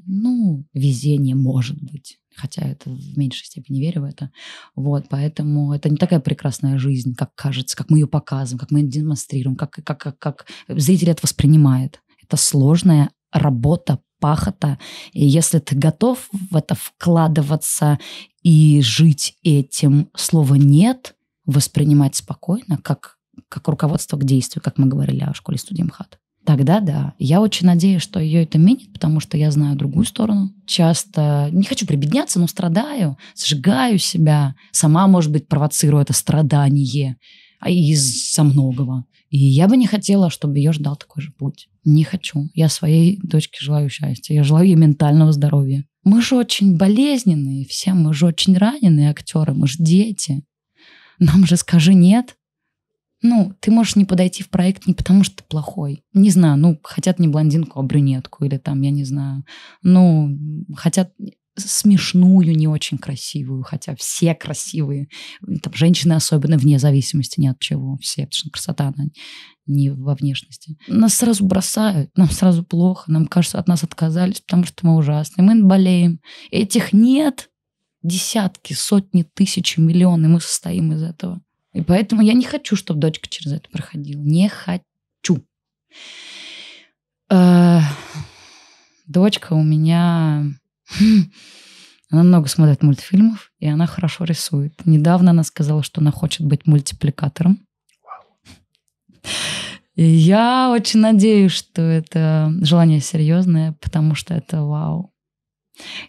S1: Ну, везение может быть. Хотя это в меньшей степени верю в это. Вот, поэтому это не такая прекрасная жизнь, как кажется, как мы ее показываем, как мы ее демонстрируем, как, как, как, как зритель это воспринимает. Это сложная работа пахота. И если ты готов в это вкладываться и жить этим, слово «нет» воспринимать спокойно, как, как руководство к действию, как мы говорили о школе студии МХАТ. Тогда да. Я очень надеюсь, что ее это минит, потому что я знаю другую сторону. Часто не хочу прибедняться, но страдаю, сжигаю себя. Сама, может быть, провоцирую это страдание. А из со многого. И я бы не хотела, чтобы ее ждал такой же путь. Не хочу. Я своей дочке желаю счастья. Я желаю ей ментального здоровья. Мы же очень болезненные все, мы же очень раненые актеры, мы же дети. Нам же скажи нет. Ну, ты можешь не подойти в проект не потому, что ты плохой. Не знаю, ну, хотят не блондинку, а брюнетку, или там, я не знаю. Ну, хотят смешную, не очень красивую, хотя все красивые, там женщины особенно, вне зависимости ни от чего, все, потому что красота, она не во внешности. Нас сразу бросают, нам сразу плохо, нам кажется, от нас отказались, потому что мы ужасные, мы болеем. Этих нет десятки, сотни, тысячи, миллионы, мы состоим из этого. И поэтому я не хочу, чтобы дочка через это проходила. Не хочу. Э, дочка у меня Хм. Она много смотрит мультфильмов, и она хорошо рисует. Недавно она сказала, что она хочет быть мультипликатором. И я очень надеюсь, что это желание серьезное, потому что это вау.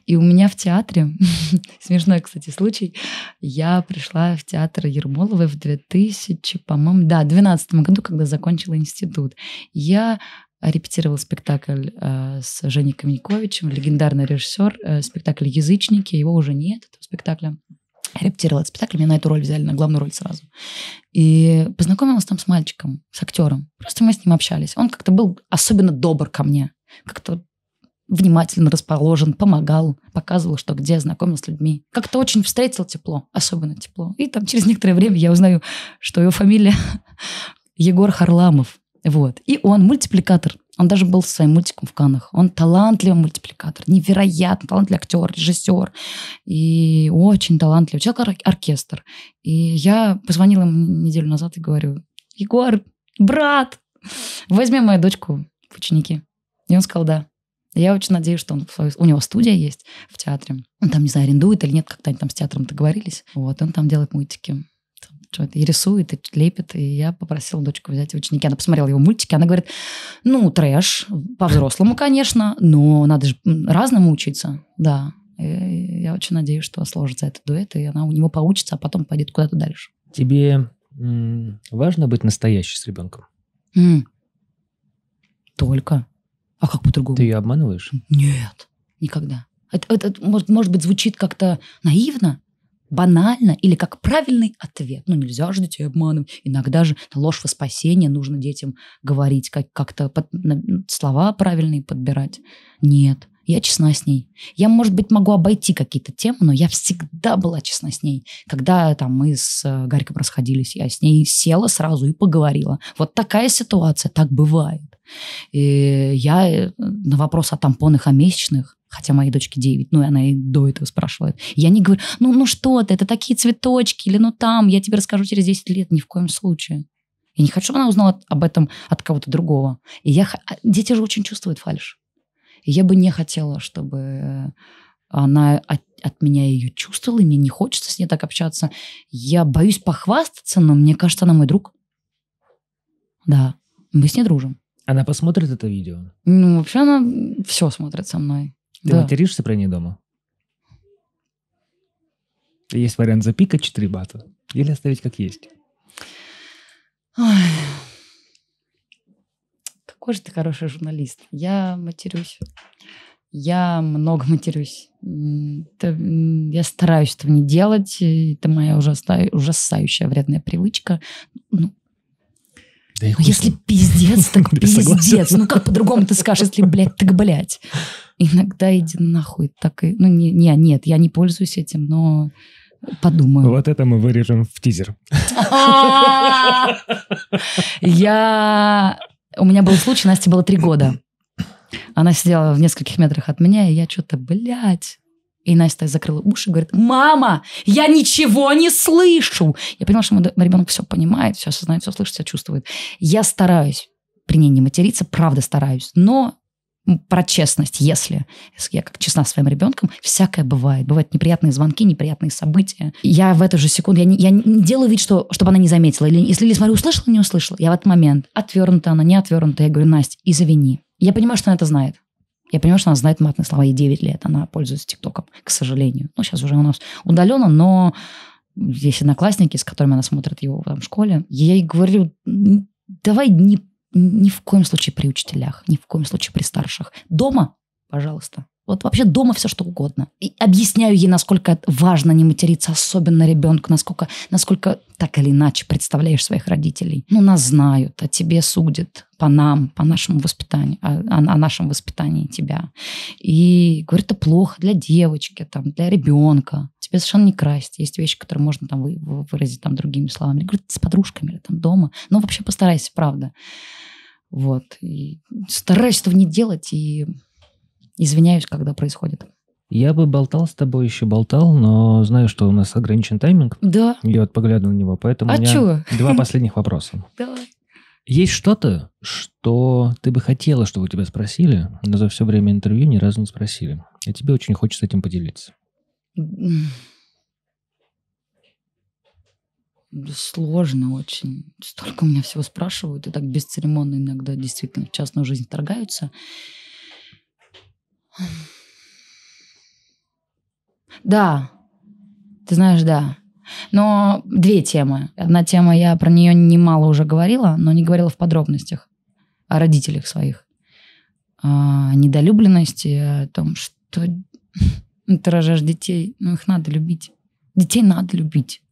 S1: И у меня в театре, смешной, кстати, случай, я пришла в театр Ермоловой в 2000, по-моему, да, 2012 году, когда закончила институт. Я репетировал спектакль э, с Женей Каменьковичем, легендарный режиссер, э, спектакль «Язычники», его уже нет, этого спектакля. Я репетировала этот спектакль, меня на эту роль взяли, на главную роль сразу. И познакомилась там с мальчиком, с актером. Просто мы с ним общались. Он как-то был особенно добр ко мне. Как-то внимательно расположен, помогал, показывал, что где, знакомил с людьми. Как-то очень встретил тепло, особенно тепло. И там через некоторое время я узнаю, что его фамилия Егор Харламов. Вот. И он мультипликатор. Он даже был своим мультиком в Канах. Он талантливый мультипликатор, невероятно талантливый актер, режиссер. И очень талантливый. Человек оркестр. И я позвонила ему неделю назад и говорю, Егор, брат, возьми мою дочку в ученики. И он сказал, да. Я очень надеюсь, что он, у него студия есть в театре. Он там, не знаю, арендует или нет, как-то они там с театром договорились. Вот, он там делает мультики что это и рисует, и лепит. И я попросила дочку взять в ученики. Она посмотрела его мультики, она говорит, ну, трэш, по-взрослому, конечно, но надо же разному учиться, да. И я очень надеюсь, что сложится этот дуэт, и она у него получится, а потом пойдет куда-то дальше.
S2: Тебе важно быть настоящей с ребенком?
S1: М Только. А как
S2: по-другому? Ты ее обманываешь?
S1: Нет, никогда. Это, это может, может быть, звучит как-то наивно, банально или как правильный ответ. Ну, нельзя же детей обманывать. Иногда же ложь во спасение нужно детям говорить, как- как-то под, слова правильные подбирать. Нет. Я честна с ней. Я, может быть, могу обойти какие-то темы, но я всегда была честна с ней. Когда там мы с э, Гариком расходились, я с ней села сразу и поговорила. Вот такая ситуация, так бывает. И я э, на вопрос о тампонах, о месячных, Хотя моей дочке 9, ну и она и до этого спрашивает. Я не говорю, ну, ну что ты, это такие цветочки, или ну там, я тебе расскажу через 10 лет. Ни в коем случае. Я не хочу, чтобы она узнала об этом от кого-то другого. И я... А, дети же очень чувствуют фальш. И я бы не хотела, чтобы э, она от, от меня ее чувствовала, и мне не хочется с ней так общаться. Я боюсь похвастаться, но мне кажется, она мой друг. Да, мы с ней дружим. Она посмотрит это видео? Ну, вообще она все смотрит со мной. Ты да.
S2: материшься про ней дома? Есть вариант запикать 4 бата или оставить как есть.
S1: Ой. Какой же ты хороший журналист. Я матерюсь. Я много матерюсь. Это, я стараюсь этого не делать. Это моя ужаса, ужасающая вредная привычка. Ну, да ну, если пиздец, так пиздец. Ну, как по-другому ты скажешь, если, блядь, так, блядь иногда иди нахуй. Так и, ну, не, не, нет, я не пользуюсь этим, но подумаю. Вот это мы вырежем в тизер. Я... У меня был случай, Насте было три года. Она сидела в нескольких метрах от меня, и я что-то, блядь, и Настя закрыла уши и говорит, мама, я ничего не слышу. Я понимаю, что мой ребенок все понимает, все осознает, все слышит, все чувствует. Я стараюсь при ней не материться, правда стараюсь. Но про честность, если, если я как честна с своим ребенком, всякое бывает. Бывают неприятные звонки, неприятные события. Я в эту же секунду, я не, я не делаю вид, что, чтобы она не заметила. Или если Лили, смотрю, услышала, не услышала. Я в этот момент отвернута она, не отвернута. Я говорю, Настя, извини. Я понимаю, что она это знает. Я понимаю, что она знает матные слова, ей 9 лет, она пользуется ТикТоком, к сожалению. Ну, сейчас уже у нас удаленно, но есть одноклассники, с которыми она смотрит его там, в школе. Я ей говорю, давай не ни в коем случае при учителях, ни в коем случае при старших. Дома, пожалуйста, вот вообще дома все что угодно. И объясняю ей, насколько важно не материться, особенно ребенку, насколько, насколько так или иначе представляешь своих родителей. Ну, нас знают, а тебе судят по нам, по нашему воспитанию, о, о, нашем воспитании тебя. И говорит, это плохо для девочки, там, для ребенка. Тебе совершенно не красть. Есть вещи, которые можно там выразить там другими словами. Говорит, с подружками или там дома. Ну, вообще постарайся, правда. Вот. И стараюсь этого не делать и извиняюсь, когда происходит.
S2: Я бы болтал с тобой еще болтал, но знаю, что у нас ограничен тайминг. Да. Я вот поглядываю на него, поэтому а у меня чего? два последних вопроса. Давай. Есть что-то, что ты бы хотела, чтобы у тебя спросили, но за все время интервью ни разу не спросили. И тебе очень хочется этим поделиться.
S1: Сложно очень. Столько у меня всего спрашивают, и так бесцеремонно иногда действительно в частную жизнь вторгаются. Да, ты знаешь, да. Но две темы. Одна тема, я про нее немало уже говорила, но не говорила в подробностях о родителях своих. О недолюбленности, о том, что ты рожаешь детей, ну их надо любить. Детей надо любить.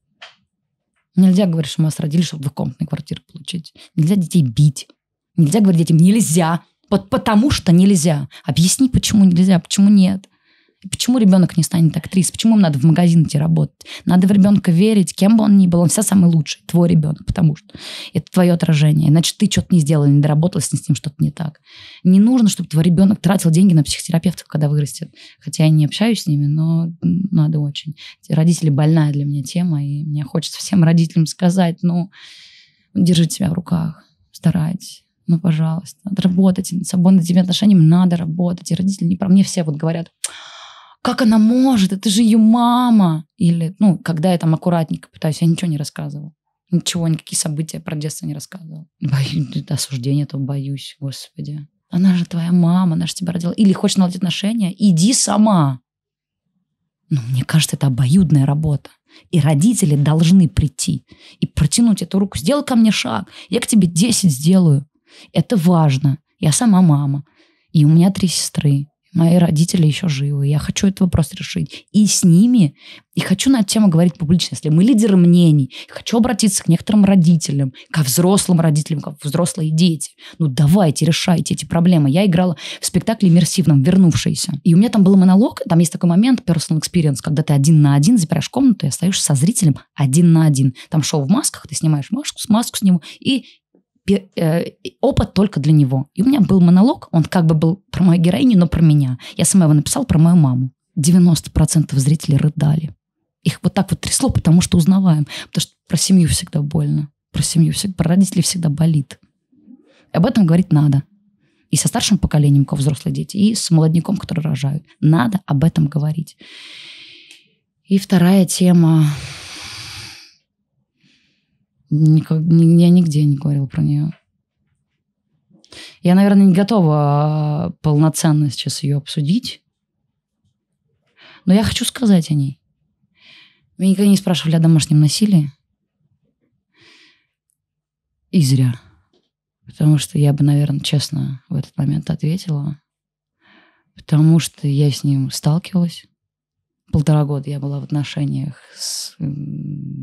S1: Нельзя говорить, что мы вас родили, чтобы двухкомнатную квартиру получить. Нельзя детей бить. Нельзя говорить детям, нельзя потому что нельзя. Объясни, почему нельзя, почему нет. Почему ребенок не станет актрисой? Почему им надо в магазин идти работать? Надо в ребенка верить, кем бы он ни был. Он вся самый лучший, твой ребенок, потому что это твое отражение. Иначе ты что-то не сделал, не доработалась с ним что-то не так. Не нужно, чтобы твой ребенок тратил деньги на психотерапевтов, когда вырастет. Хотя я не общаюсь с ними, но надо очень. Родители больная для меня тема, и мне хочется всем родителям сказать, ну, держи себя в руках, старайтесь ну, пожалуйста, надо работать над собой, над этими отношениями надо работать. И родители не про мне все вот говорят, как она может, это же ее мама. Или, ну, когда я там аккуратненько пытаюсь, я ничего не рассказывала. Ничего, никакие события про детство не рассказывала. Боюсь, осуждения то боюсь, господи. Она же твоя мама, она же тебя родила. Или хочешь наладить отношения, иди сама. Ну, мне кажется, это обоюдная работа. И родители должны прийти и протянуть эту руку. Сделай ко мне шаг, я к тебе 10 сделаю. Это важно. Я сама мама. И у меня три сестры. Мои родители еще живы. Я хочу этот вопрос решить. И с ними. И хочу на эту тему говорить публично. Если мы лидеры мнений, хочу обратиться к некоторым родителям, ко взрослым родителям, как взрослые дети. Ну, давайте, решайте эти проблемы. Я играла в спектакле иммерсивном «Вернувшиеся». И у меня там был монолог. Там есть такой момент, personal experience, когда ты один на один запираешь комнату и остаешься со зрителем один на один. Там шоу в масках, ты снимаешь маску, маску с ним и Э, опыт только для него. И у меня был монолог, он как бы был про мою героиню, но про меня. Я сама его написала про мою маму. 90% зрителей рыдали. Их вот так вот трясло, потому что узнаваем. Потому что про семью всегда больно. Про семью, всегда, про родителей всегда болит. И об этом говорить надо. И со старшим поколением, у кого взрослые дети, и с молодняком, который рожают. Надо об этом говорить. И вторая тема Никак, я нигде не говорила про нее. Я, наверное, не готова а, полноценно сейчас ее обсудить. Но я хочу сказать о ней. Меня никогда не спрашивали о домашнем насилии. И зря. Потому что я бы, наверное, честно в этот момент ответила. Потому что я с ним сталкивалась. Полтора года я была в отношениях с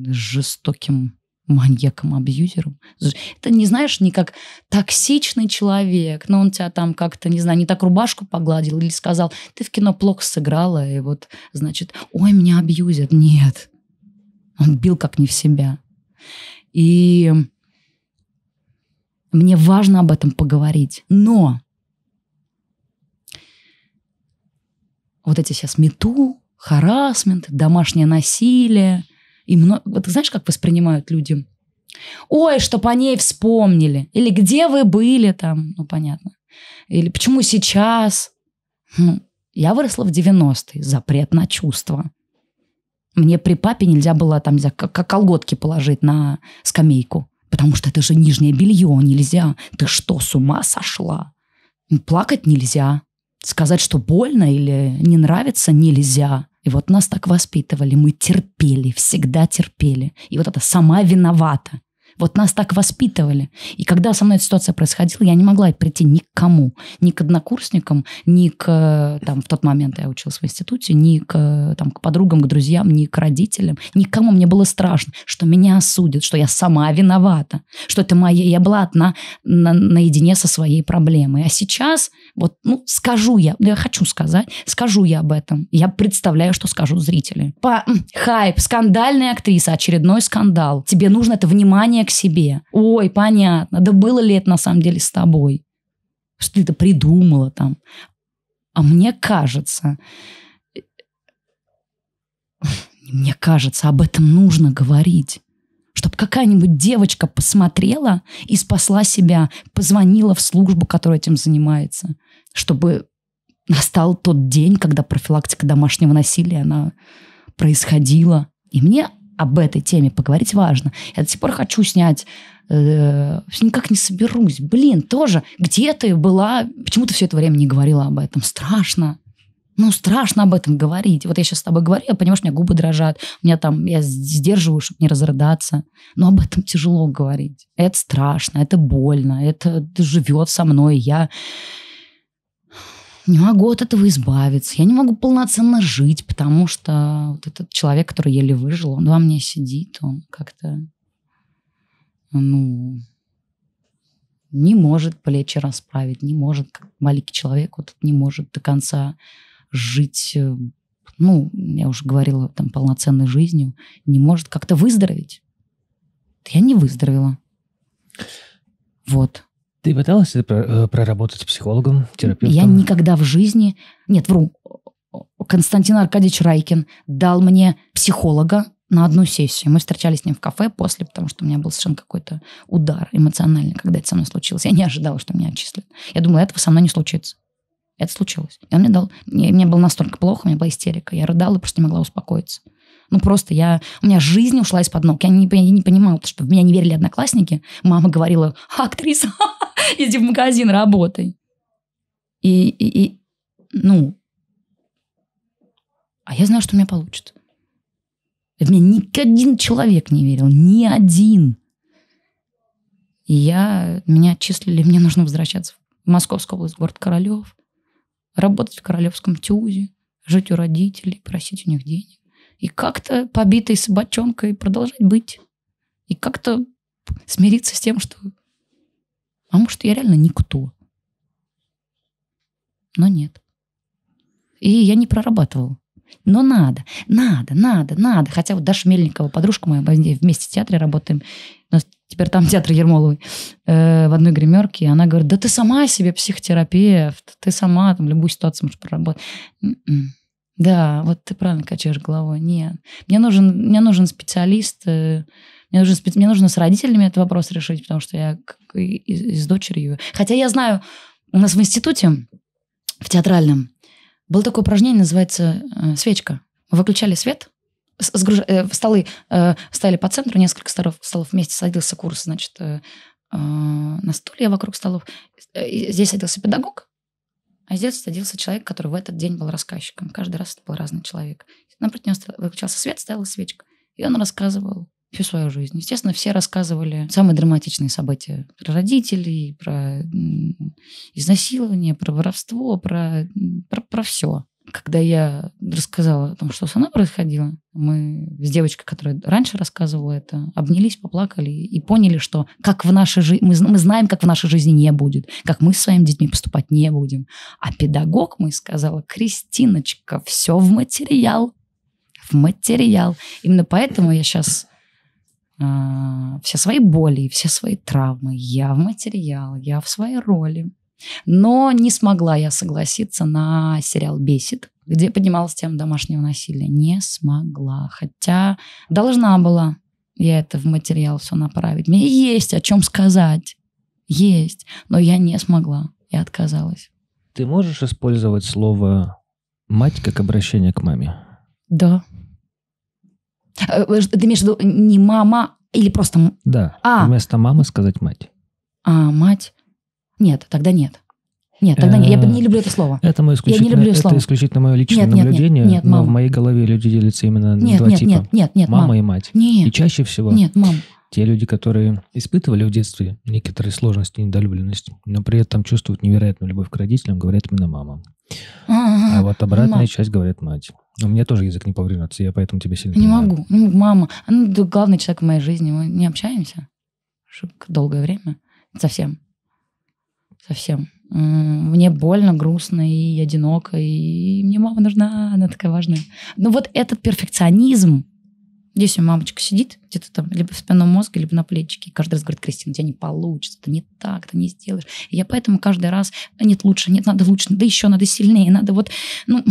S1: жестоким маньяком-абьюзером. Это, не знаешь, не как токсичный человек, но он тебя там как-то, не знаю, не так рубашку погладил или сказал, ты в кино плохо сыграла, и вот, значит, ой, меня абьюзят. Нет. Он бил как не в себя. И мне важно об этом поговорить. Но вот эти сейчас мету, харасмент, домашнее насилие – и много, вот знаешь, как воспринимают люди? Ой, чтоб о ней вспомнили. Или где вы были там, ну понятно. Или почему сейчас? Ну, я выросла в 90-е. Запрет на чувства. Мне при папе нельзя было там как колготки положить на скамейку. Потому что это же нижнее белье, нельзя. Ты что, с ума сошла? Плакать нельзя. Сказать, что больно или не нравится, нельзя. И вот нас так воспитывали, мы терпели, всегда терпели. И вот это сама виновата. Вот нас так воспитывали. И когда со мной эта ситуация происходила, я не могла прийти ни к кому, ни к однокурсникам, ни к, там, в тот момент я училась в институте, ни к, там, к подругам, к друзьям, ни к родителям, ни к кому. Мне было страшно, что меня осудят, что я сама виновата, что это моя... Я была одна на, наедине со своей проблемой. А сейчас вот, ну, скажу я, ну, я хочу сказать, скажу я об этом. Я представляю, что скажут зрители. По хайп, скандальная актриса, очередной скандал. Тебе нужно это внимание к себе. Ой, понятно, да было ли это на самом деле с тобой? Что ты это придумала там? А мне кажется, мне кажется, об этом нужно говорить чтобы какая-нибудь девочка посмотрела и спасла себя, позвонила в службу, которая этим занимается, чтобы настал тот день, когда профилактика домашнего насилия, она происходила. И мне об этой теме поговорить важно. Я до сих пор хочу снять э, никак не соберусь. Блин, тоже, где ты была? Почему ты все это время не говорила об этом? Страшно. Ну, страшно об этом говорить. Вот я сейчас с тобой говорю, я понимаю, что у меня губы дрожат, у меня там, я сдерживаю, чтобы не разрыдаться. Но об этом тяжело говорить. Это страшно, это больно, это живет со мной. Я не могу от этого избавиться, я не могу полноценно жить, потому что вот этот человек, который еле выжил, он во мне сидит, он как-то, ну, не может плечи расправить, не может, как маленький человек, вот не может до конца жить, э, ну, я уже говорила, там, полноценной жизнью, не может как-то выздороветь. Я не выздоровела.
S2: Вот. Ты пыталась это э, проработать психологом, терапевтом? Я
S1: никогда в жизни... Нет, вру. Константин Аркадьевич Райкин дал мне психолога на одну сессию. Мы встречались с ним в кафе после, потому что у меня был совершенно какой-то удар эмоциональный, когда это со мной случилось. Я не ожидала, что меня отчислят. Я думала, этого со мной не случится. Это случилось. И он мне дал... Я, мне было настолько плохо, у меня была истерика. Я рыдала и просто не могла успокоиться. Ну, просто я... У меня жизнь ушла из-под ног. Я не, я не понимала, что в меня не верили одноклассники. Мама говорила, «А, актриса, Иди в магазин, работай. И, и, и, ну, а я знаю, что у меня получится. В меня ни один человек не верил, ни один. И я, меня отчислили, мне нужно возвращаться в Московскую область, город Королев, работать в Королевском тюзе, жить у родителей, просить у них денег. И как-то побитой собачонкой продолжать быть. И как-то смириться с тем, что а может, я реально никто. Но нет. И я не прорабатывала. Но надо, надо, надо, надо. Хотя вот Даша Мельникова, подружка моя, вместе в театре работаем. У нас теперь там театр Ермоловой э, в одной гримерке. Она говорит, да ты сама себе психотерапевт, ты сама там любую ситуацию можешь проработать. Н-н-н. М-м. Да, вот ты правильно качаешь головой. Нет, мне нужен, мне нужен специалист, э, мне нужно, мне нужно с родителями этот вопрос решить, потому что я и, с дочерью. Хотя я знаю, у нас в институте, в театральном, было такое упражнение, называется э, «Свечка». Мы выключали свет, сгруж... э, столы э, стали по центру, несколько столов, столов вместе садился курс, значит, э, э, на стулья вокруг столов. Э, здесь садился педагог, а здесь садился человек, который в этот день был рассказчиком. Каждый раз это был разный человек. Напротив него выключался свет, стояла свечка. И он рассказывал всю свою жизнь. Естественно, все рассказывали самые драматичные события про родителей, про изнасилование, про воровство, про, про, про все. Когда я рассказала о том, что со мной происходило, мы с девочкой, которая раньше рассказывала это, обнялись, поплакали и поняли, что как в нашей жизни, мы, мы знаем, как в нашей жизни не будет, как мы с своими детьми поступать не будем. А педагог, мы сказала, Кристиночка, все в материал, в материал. Именно поэтому я сейчас а, все свои боли все свои травмы. Я в материал, я в своей роли. Но не смогла я согласиться на сериал «Бесит», где поднималась тема домашнего насилия. Не смогла, хотя должна была я это в материал все направить. Мне есть о чем сказать, есть, но я не смогла, я отказалась.
S2: Ты можешь использовать слово «мать» как обращение к маме?
S1: Да, Э, ты имеешь в виду не мама или просто... Да, а. вместо мамы сказать мать. А, мать? Нет, тогда нет. Нет, тогда нет. Я не э, люблю это слово.
S2: Это мое исключительно, я не люблю это слово. исключительно мое личное нет, наблюдение, нет, нет, но мама. в моей голове люди делятся именно нет, на два нет, типа. Нет, нет, нет, мама, мама и мать. Нет. И чаще всего нет, мам. Те люди, которые испытывали в детстве некоторые сложности, недолюбленность, но при этом чувствуют невероятную любовь к родителям, говорят именно мама.
S1: А, вот обратная мама. часть
S2: говорит мать. У меня тоже язык не повернется, я поэтому тебе сильно... Не понимаю.
S1: могу. Ну, мама, она главный человек в моей жизни. Мы не общаемся долгое время. Совсем. Совсем. Мне больно, грустно и одиноко, и мне мама нужна, она такая важная. Но ну, вот этот перфекционизм, Здесь у мамочка сидит где-то там, либо в спинном мозге, либо на плечике. И каждый раз говорит, Кристина, у тебя не получится, ты не так, ты не сделаешь. И я поэтому каждый раз, «А нет, лучше, нет, надо лучше, да еще надо сильнее, надо вот, ну,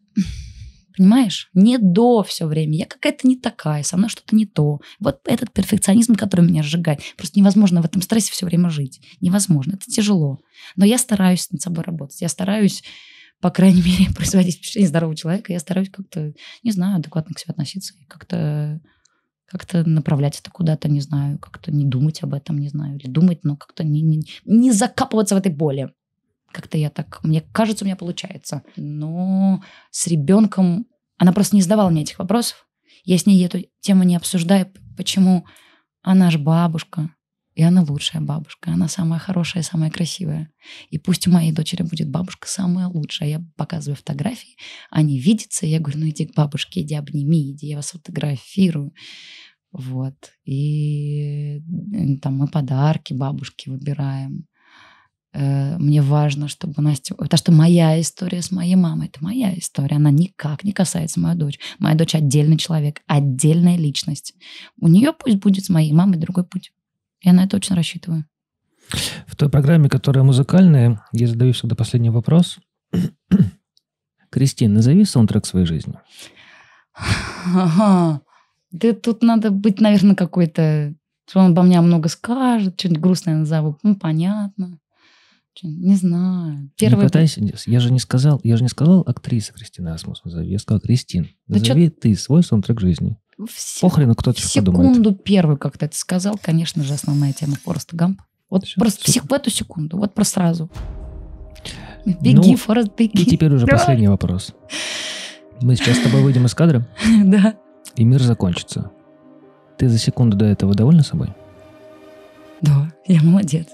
S1: Понимаешь? Не до все время. Я какая-то не такая, со мной что-то не то. Вот этот перфекционизм, который меня сжигает. Просто невозможно в этом стрессе все время жить. Невозможно. Это тяжело. Но я стараюсь над собой работать. Я стараюсь по крайней мере, производить впечатление здорового человека, я стараюсь как-то, не знаю, адекватно к себе относиться и как-то как-то направлять это куда-то, не знаю, как-то не думать об этом, не знаю, или думать, но как-то не, не, не закапываться в этой боли. Как-то я так, мне кажется, у меня получается. Но с ребенком она просто не задавала мне этих вопросов. Я с ней эту тему не обсуждаю, почему она же бабушка, и она лучшая бабушка, она самая хорошая, самая красивая. И пусть у моей дочери будет бабушка самая лучшая. Я показываю фотографии, они видятся, я говорю, ну иди к бабушке, иди обними, иди, я вас фотографирую. Вот. И там мы подарки бабушке выбираем. Э, мне важно, чтобы Настя... Потому что моя история с моей мамой, это моя история. Она никак не касается моей дочь. Моя дочь отдельный человек, отдельная личность. У нее пусть будет с моей мамой другой путь. Я на это очень рассчитываю.
S2: В той программе, которая музыкальная, я задаю всегда последний вопрос. Кристина, назови саундтрек своей жизни.
S1: Да тут надо быть, наверное, какой-то... Что он обо мне много скажет, что-нибудь грустное назову. Ну, понятно. Не знаю. Первый... Не пытайся,
S2: я же не сказал, я же не сказал актриса Кристина Асмус назови. Я сказал, Кристин, назови да ты свой саундтрек жизни
S1: в Похрену кто-то секунду подумает. первый, как ты это сказал, конечно же, основная тема Фореста Гамп. Вот Все, просто супер. в эту секунду, вот про сразу. Беги, ну, Форест, беги. И теперь уже да. последний
S2: вопрос. Мы сейчас с тобой выйдем из кадра.
S1: Да.
S2: И мир закончится. Ты за секунду до этого довольна собой?
S1: Да, я молодец.